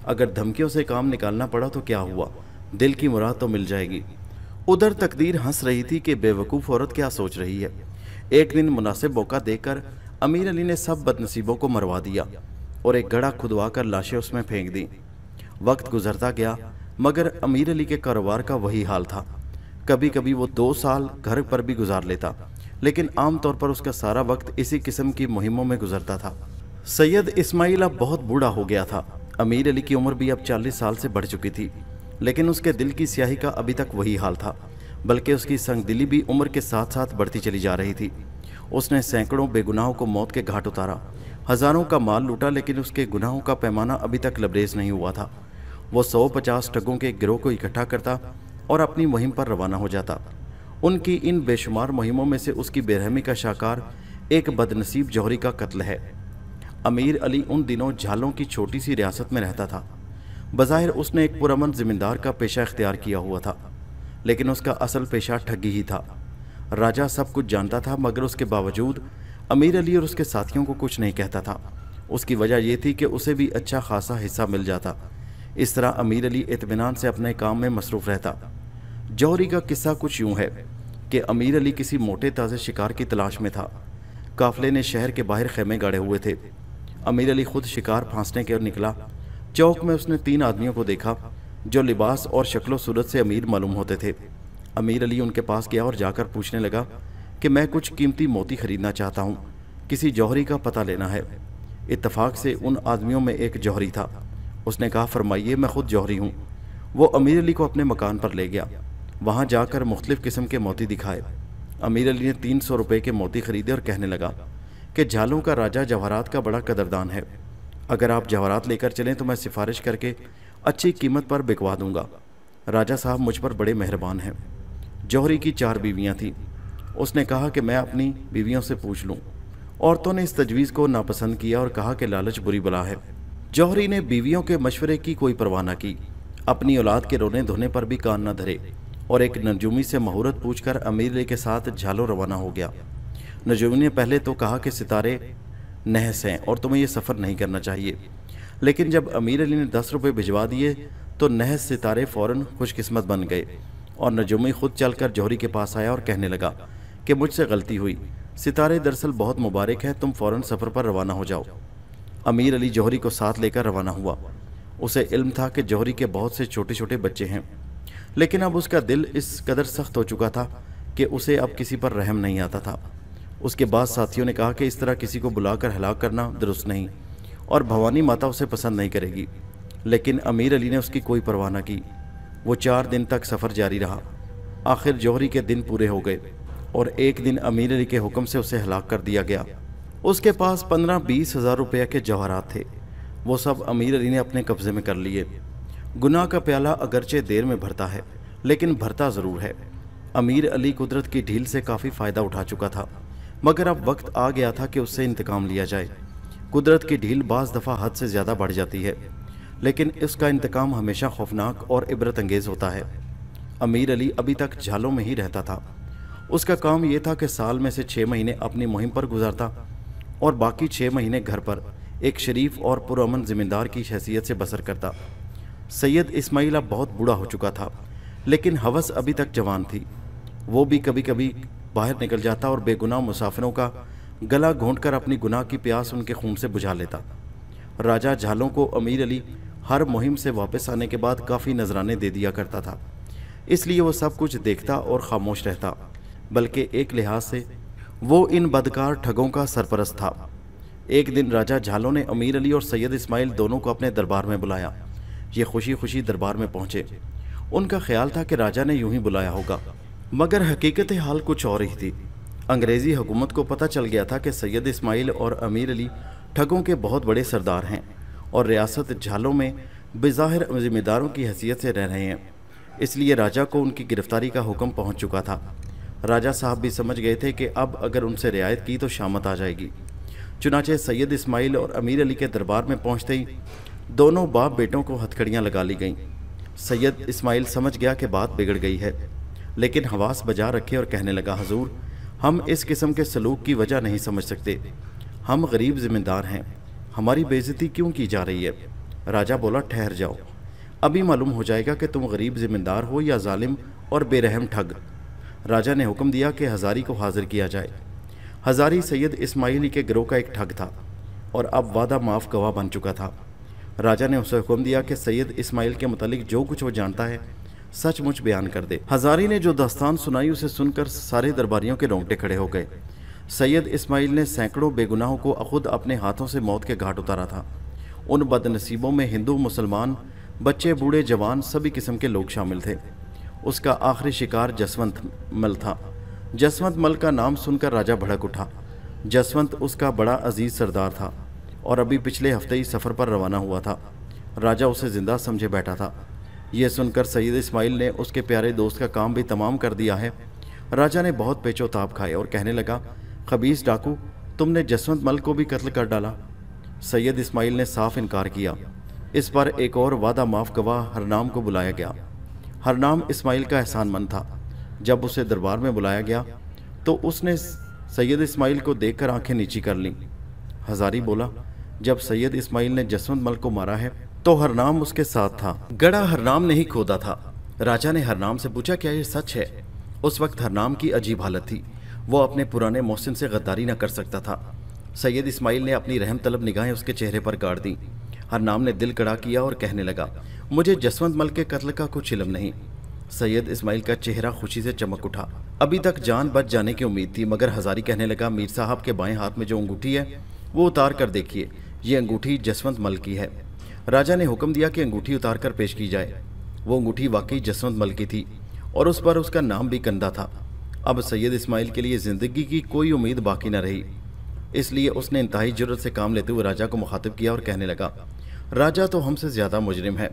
अगर धमकियों से काम निकालना पड़ा तो क्या हुआ दिल की मुराद तो मिल जाएगी उधर तकदीर हंस रही थी कि बेवकूफ़ औरत क्या सोच रही है एक दिन मुनासिब मौका देकर अमीर अली ने सब बदनसीबों को मरवा दिया और एक गड़ा खुदवा कर लाशें उसमें फेंक दी वक्त गुजरता गया मगर अमीर अली के कारोबार का वही हाल था कभी कभी वो दो साल घर पर भी गुजार लेता लेकिन आमतौर पर उसका सारा वक्त इसी किस्म की मुहिमों में गुजरता था सैयद इस्माइल अब बहुत बूढ़ा हो गया था अमीर अली की उम्र भी अब 40 साल से बढ़ चुकी थी लेकिन उसके दिल की स्याही का अभी तक वही हाल था बल्कि उसकी संगदिली भी उम्र के साथ साथ बढ़ती चली जा रही थी उसने सैकड़ों बेगुनाहों को मौत के घाट उतारा हज़ारों का माल लूटा लेकिन उसके गुनाहों का पैमाना अभी तक लबरेज नहीं हुआ था वो सौ पचास टगों के गिरोह को इकट्ठा करता और अपनी मुहिम पर रवाना हो जाता उनकी इन बेशुमार मुहिमों में से उसकी बेरहमी का शाकार एक बदनसीब जौहरी का कत्ल है अमीर अली उन दिनों झालों की छोटी सी रियासत में रहता था बज़ाहिर उसने एक पुरमन ज़मींदार का पेशा इख्तियार किया हुआ था लेकिन उसका असल पेशा ठगी ही था राजा सब कुछ जानता था मगर उसके बावजूद अमीर अली और उसके साथियों को कुछ नहीं कहता था उसकी वजह यह थी कि उसे भी अच्छा खासा हिस्सा मिल जाता इस तरह अमीर अली इतमान से अपने काम में मसरूफ़ रहता जौहरी का किस्सा कुछ यूँ है कि अमीर अली किसी मोटे ताज़े शिकार की तलाश में था काफले ने शहर के बाहर खेमे गाड़े हुए थे अमीर अली खुद शिकार फांसने के निकला चौक में उसने तीन आदमियों को देखा जो लिबास और शक्लो सूरत से अमीर मालूम होते थे अमीर अली उनके पास गया और जाकर पूछने लगा कि मैं कुछ कीमती मोती खरीदना चाहता हूँ किसी जौहरी का पता लेना है इतफाक़ से उन आदमियों में एक जौहरी था उसने कहा फरमाइए मैं खुद जौहरी हूँ वो अमीर अली को अपने मकान पर ले गया वहाँ जाकर मुख्तलिफ़ किस्म के मोती दिखाए अमीर अली ने तीन सौ रुपये के मोती खरीदे और कहने लगा कि झालों का राजा जवाहरात का बड़ा कदरदान है अगर आप जवाहरात लेकर चलें तो मैं सिफारिश करके अच्छी कीमत पर बिकवा दूंगा राजा साहब मुझ पर बड़े मेहरबान हैं जौहरी की चार बीवियाँ थीं उसने कहा कि मैं अपनी बीवियों से पूछ लूँ औरतों ने इस तजवीज़ को नापसंद किया और कहा कि लालच बुरी बला है जौहरी ने बीवियों के मशवरे की कोई परवाह ना की अपनी औलाद के रोने धोने पर भी कान न धरे और एक नरजुमी से महूरत पूछकर अमीर के साथ झालो रवाना हो गया नजूमी ने पहले तो कहा कि सितारे नहस हैं और तुम्हें यह सफ़र नहीं करना चाहिए लेकिन जब अमीर अली ने दस रुपये भिजवा दिए तो नहस सितारे फ़ौर खुशकस्मत बन गए और नजूमी खुद चल कर जौहरी के पास आया और कहने लगा कि मुझसे गलती हुई सितारे दरअसल बहुत मुबारक हैं तुम फ़ौर सफ़र पर रवाना हो जाओ अमीर अली जौहरी को साथ लेकर रवाना हुआ उसे इल्म था कि जौहरी के बहुत से छोटे छोटे बच्चे हैं लेकिन अब उसका दिल इस कदर सख्त हो चुका था कि उसे अब किसी पर रहम नहीं आता था उसके बाद साथियों ने कहा कि इस तरह किसी को बुलाकर हलाक करना दुरुस्त नहीं और भवानी माता उसे पसंद नहीं करेगी लेकिन अमीर अली ने उसकी कोई परवाह ना की वो चार दिन तक सफ़र जारी रहा आखिर जौहरी के दिन पूरे हो गए और एक दिन अमीर अली के हुक्म से उसे हलाक कर दिया गया उसके पास पंद्रह बीस हज़ार रुपये के जवाहरात थे वो सब अमीर अली ने अपने कब्ज़े में कर लिए गुनाह का प्याला अगरचे देर में भरता है लेकिन भरता ज़रूर है अमीर अली कुदरत की ढील से काफ़ी फ़ायदा उठा चुका था मगर अब वक्त आ गया था कि उससे इंतकाम लिया जाए कुदरत की ढील बाज़ दफ़ा हद से ज़्यादा बढ़ जाती है लेकिन इसका इंतकाम हमेशा खौफनाक और इबरत अंगेज़ होता है अमीर अली अभी तक झालों में ही रहता था उसका काम यह था कि साल में से छः महीने अपनी मुहिम पर गुजारता और बाकी छः महीने घर पर एक शरीफ और पुरमन ज़िम्मेदार की हैसियत से बसर करता सैयद इस्माइल बहुत बूढ़ा हो चुका था लेकिन हवस अभी तक जवान थी वो भी कभी कभी बाहर निकल जाता और बेगुनाह मुसाफिरों का गला घोंटकर अपनी गुनाह की प्यास उनके खून से बुझा लेता राजा झालों को अमीर अली हर मुहिम से वापस आने के बाद काफ़ी नजराने दे दिया करता था इसलिए वह सब कुछ देखता और खामोश रहता बल्कि एक लिहाज से वो इन बदकार ठगों का सरपरस्त था एक दिन राजा झालों ने अमीर अली और सैयद इस्माइल दोनों को अपने दरबार में बुलाया ये खुशी खुशी दरबार में पहुंचे उनका ख्याल था कि राजा ने यूं ही बुलाया होगा मगर हकीकत हाल कुछ और ही थी अंग्रेज़ी हुकूमत को पता चल गया था कि सैयद इस्माइल और अमीर अली ठगों के बहुत बड़े सरदार हैं और रियासत झालों में बज़ाहिर ज़िम्मेदारों की हैसियत से रह रहे हैं इसलिए राजा को उनकी गिरफ्तारी का हुक्म पहुंच चुका था राजा साहब भी समझ गए थे कि अब अगर उनसे रियायत की तो शामत आ जाएगी चुनाचे सैयद इस्माइल और अमीर अली के दरबार में पहुँचते ही दोनों बाप बेटों को हथकड़ियाँ लगा ली गईं सैयद इस्माइल समझ गया कि बात बिगड़ गई है लेकिन हवास बजा रखे और कहने लगा हजूर हम इस किस्म के सलूक की वजह नहीं समझ सकते हम गरीब जिम्मेदार हैं हमारी बेजती क्यों की जा रही है राजा बोला ठहर जाओ अभी मालूम हो जाएगा कि तुम गरीब जिम्मेदार हो या जालिम और बेरहम ठग राजा ने हुक्म दिया कि हज़ारी को हाजिर किया जाए हज़ारी सैयद इस्माइली के ग्रोह का एक ठग था और अब वादा माफ़ गवाह बन चुका था राजा ने उसे हुक्म दिया कि सैयद इस्माइल के मतलब जो कुछ वो जानता है सचमुच बयान कर दे हजारी ने जो दास्तान सुनाई उसे सुनकर सारे दरबारियों के रोंगटे खड़े हो गए सैयद इस्माइल ने सैकड़ों बेगुनाहों को खुद अपने हाथों से मौत के घाट उतारा था उन बदनसीबों में हिंदू मुसलमान बच्चे बूढ़े जवान सभी किस्म के लोग शामिल थे उसका आखिरी शिकार जसवंत मल था जसवंत मल का नाम सुनकर राजा भड़क उठा जसवंत उसका बड़ा अजीज सरदार था और अभी पिछले हफ्ते ही सफ़र पर रवाना हुआ था राजा उसे ज़िंदा समझे बैठा था यह सुनकर सईद इस्माइल ने उसके प्यारे दोस्त का काम भी तमाम कर दिया है राजा ने बहुत पेचोताप खाए और कहने लगा खबीस डाकू तुमने जसवंत मल को भी कत्ल कर डाला सैयद इस्माइल ने साफ इनकार किया इस पर एक और वादा माफ गवाह हरनाम को बुलाया गया हरनाम इस्माइल का एहसान मन था जब उसे दरबार में बुलाया गया तो उसने सैयद इस्माइल को देखकर आंखें नीची कर लीं हज़ारी बोला जब सैयद इस्माइल ने जसवंत मल को मारा है तो हरनाम उसके साथ था गड़ा हरनाम ने ही खोदा था राजा ने हरनाम से पूछा क्या ये सच है उस वक्त हरनाम की अजीब हालत थी वो अपने पुराने मौसम से गद्दारी न कर सकता था सैयद इस्माइल ने अपनी रहम तलब निगाहें उसके चेहरे पर गाड़ दी हरनाम ने दिल कड़ा किया और कहने लगा मुझे जसवंत मल के कत्ल का कुछ इलम नहीं सैयद इस्माइल का चेहरा खुशी से चमक उठा अभी तक जान बच जाने की उम्मीद थी मगर हजारी कहने लगा मीर साहब के बाएं हाथ में जो अंगूठी है वो उतार कर देखिए ये अंगूठी जसवंत मल की है राजा ने हुक्म दिया कि अंगूठी उतार कर पेश की जाए वो अंगूठी वाकई जसवंत मल की थी और उस पर उसका नाम भी कंदा था अब सैयद इस्माइल के लिए ज़िंदगी की कोई उम्मीद बाकी न रही इसलिए उसने इंतहाई जरूरत से काम लेते हुए राजा को मुखातिब किया और कहने लगा राजा तो हमसे ज़्यादा मुजरिम है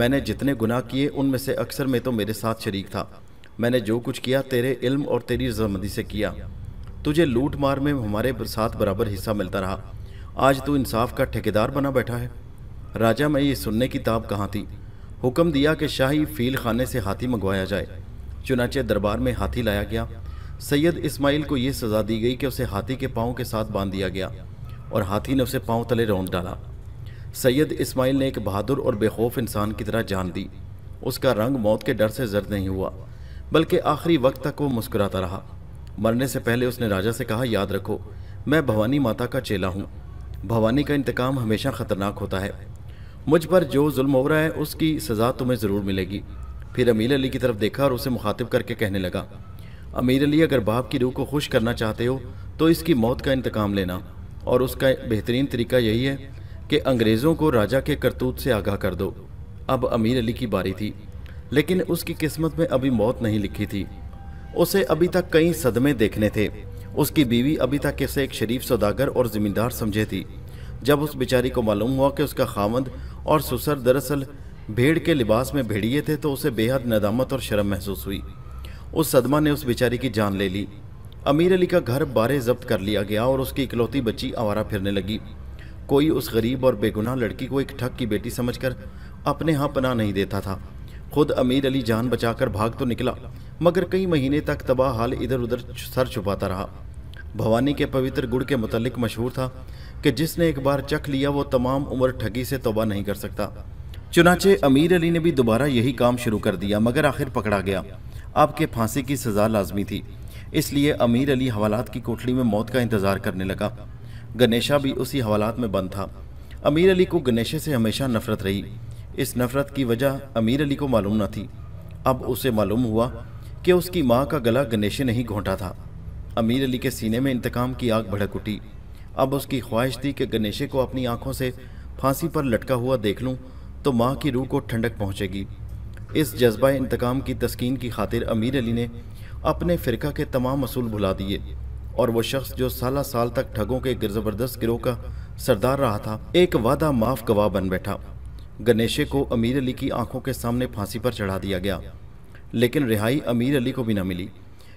मैंने जितने गुनाह किए उनमें से अक्सर में तो मेरे साथ शरीक था मैंने जो कुछ किया तेरे इल्म और तेरी रजामंदी से किया तुझे लूट मार में हमारे साथ बराबर हिस्सा मिलता रहा आज तू इंसाफ का ठेकेदार बना बैठा है राजा में ये सुनने की ताब कहाँ थी हुक्म दिया कि शाही फील खाने से हाथी मंगवाया जाए चुनाचे दरबार में हाथी लाया गया सैयद इस्माइल को यह सज़ा दी गई कि उसे हाथी के पाँव के साथ बांध दिया गया और हाथी ने उसे पाँव तले रौंद डाला सैयद इस्माइल ने एक बहादुर और बेखौफ इंसान की तरह जान दी उसका रंग मौत के डर से जर्द नहीं हुआ बल्कि आखिरी वक्त तक वो मुस्कुराता रहा मरने से पहले उसने राजा से कहा याद रखो मैं भवानी माता का चेला हूँ भवानी का इंतकाम हमेशा खतरनाक होता है मुझ पर जो जुल्म हो रहा है उसकी सज़ा तुम्हें ज़रूर मिलेगी फिर अमीर अली की तरफ देखा और उसे मुखातिब करके कहने लगा अमीर अली अगर बाप की रूह को खुश करना चाहते हो तो इसकी मौत का इंतकाम लेना और उसका बेहतरीन तरीका यही है कि अंग्रेज़ों को राजा के करतूत से आगाह कर दो अब अमीर अली की बारी थी लेकिन उसकी किस्मत में अभी मौत नहीं लिखी थी उसे अभी तक कई सदमे देखने थे उसकी बीवी अभी तक इसे एक शरीफ सौदागर और ज़मींदार समझे थी जब उस बेचारी को मालूम हुआ कि उसका खामंद और सुसर दरअसल भेड़ के लिबास में भेड़िए थे तो उसे बेहद नदामत और शर्म महसूस हुई उस सदमा ने उस बेचारी की जान ले ली अमीर अली का घर बारे जब्त कर लिया गया और उसकी इकलौती बच्ची आवारा फिरने लगी कोई उस गरीब और बेगुनाह लड़की को एक ठग की बेटी समझकर अपने यहाँ पना नहीं देता था खुद अमीर अली जान बचाकर भाग तो निकला मगर कई महीने तक तबाह हाल इधर उधर सर छुपाता रहा भवानी के पवित्र गुड़ के मुतल मशहूर था कि जिसने एक बार चख लिया वो तमाम उम्र ठगी से तोबा नहीं कर सकता चुनाचे अमीर अली ने भी दोबारा यही काम शुरू कर दिया मगर आखिर पकड़ा गया आपके फांसी की सज़ा लाजमी थी इसलिए अमीर अली हवालात की कोठली में मौत का इंतज़ार करने लगा गनेशा भी उसी हवालात में बंद था अमीर अली को गनेशे से हमेशा नफरत रही इस नफरत की वजह अमीर अली को मालूम न थी अब उसे मालूम हुआ कि उसकी माँ का गला गणेशे नहीं घोंटा था अमीर अली के सीने में इंतकाम की आग भड़क उठी अब उसकी ख्वाहिश थी कि गणेशे को अपनी आंखों से फांसी पर लटका हुआ देख लूँ तो माँ की रूह को ठंडक पहुँचेगी इस जज्बा इंतकाम की तस्कीन की खातिर अमीर अली ने अपने फ़िरका के तमाम असूल भुला दिए और वह शख्स जो साल साल तक ठगों के ज़बरदस्त गिरोह का सरदार रहा था एक वादा माफ गवाह बन बैठा गणेशे को अमीर अली की आंखों के सामने फांसी पर चढ़ा दिया गया लेकिन रिहाई अमीर अली को भी ना मिली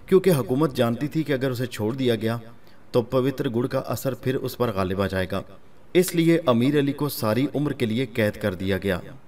क्योंकि हुकूमत जानती थी कि अगर उसे छोड़ दिया गया तो पवित्र गुड़ का असर फिर उस पर गालिब आ जाएगा इसलिए अमीर अली को सारी उम्र के लिए कैद कर दिया गया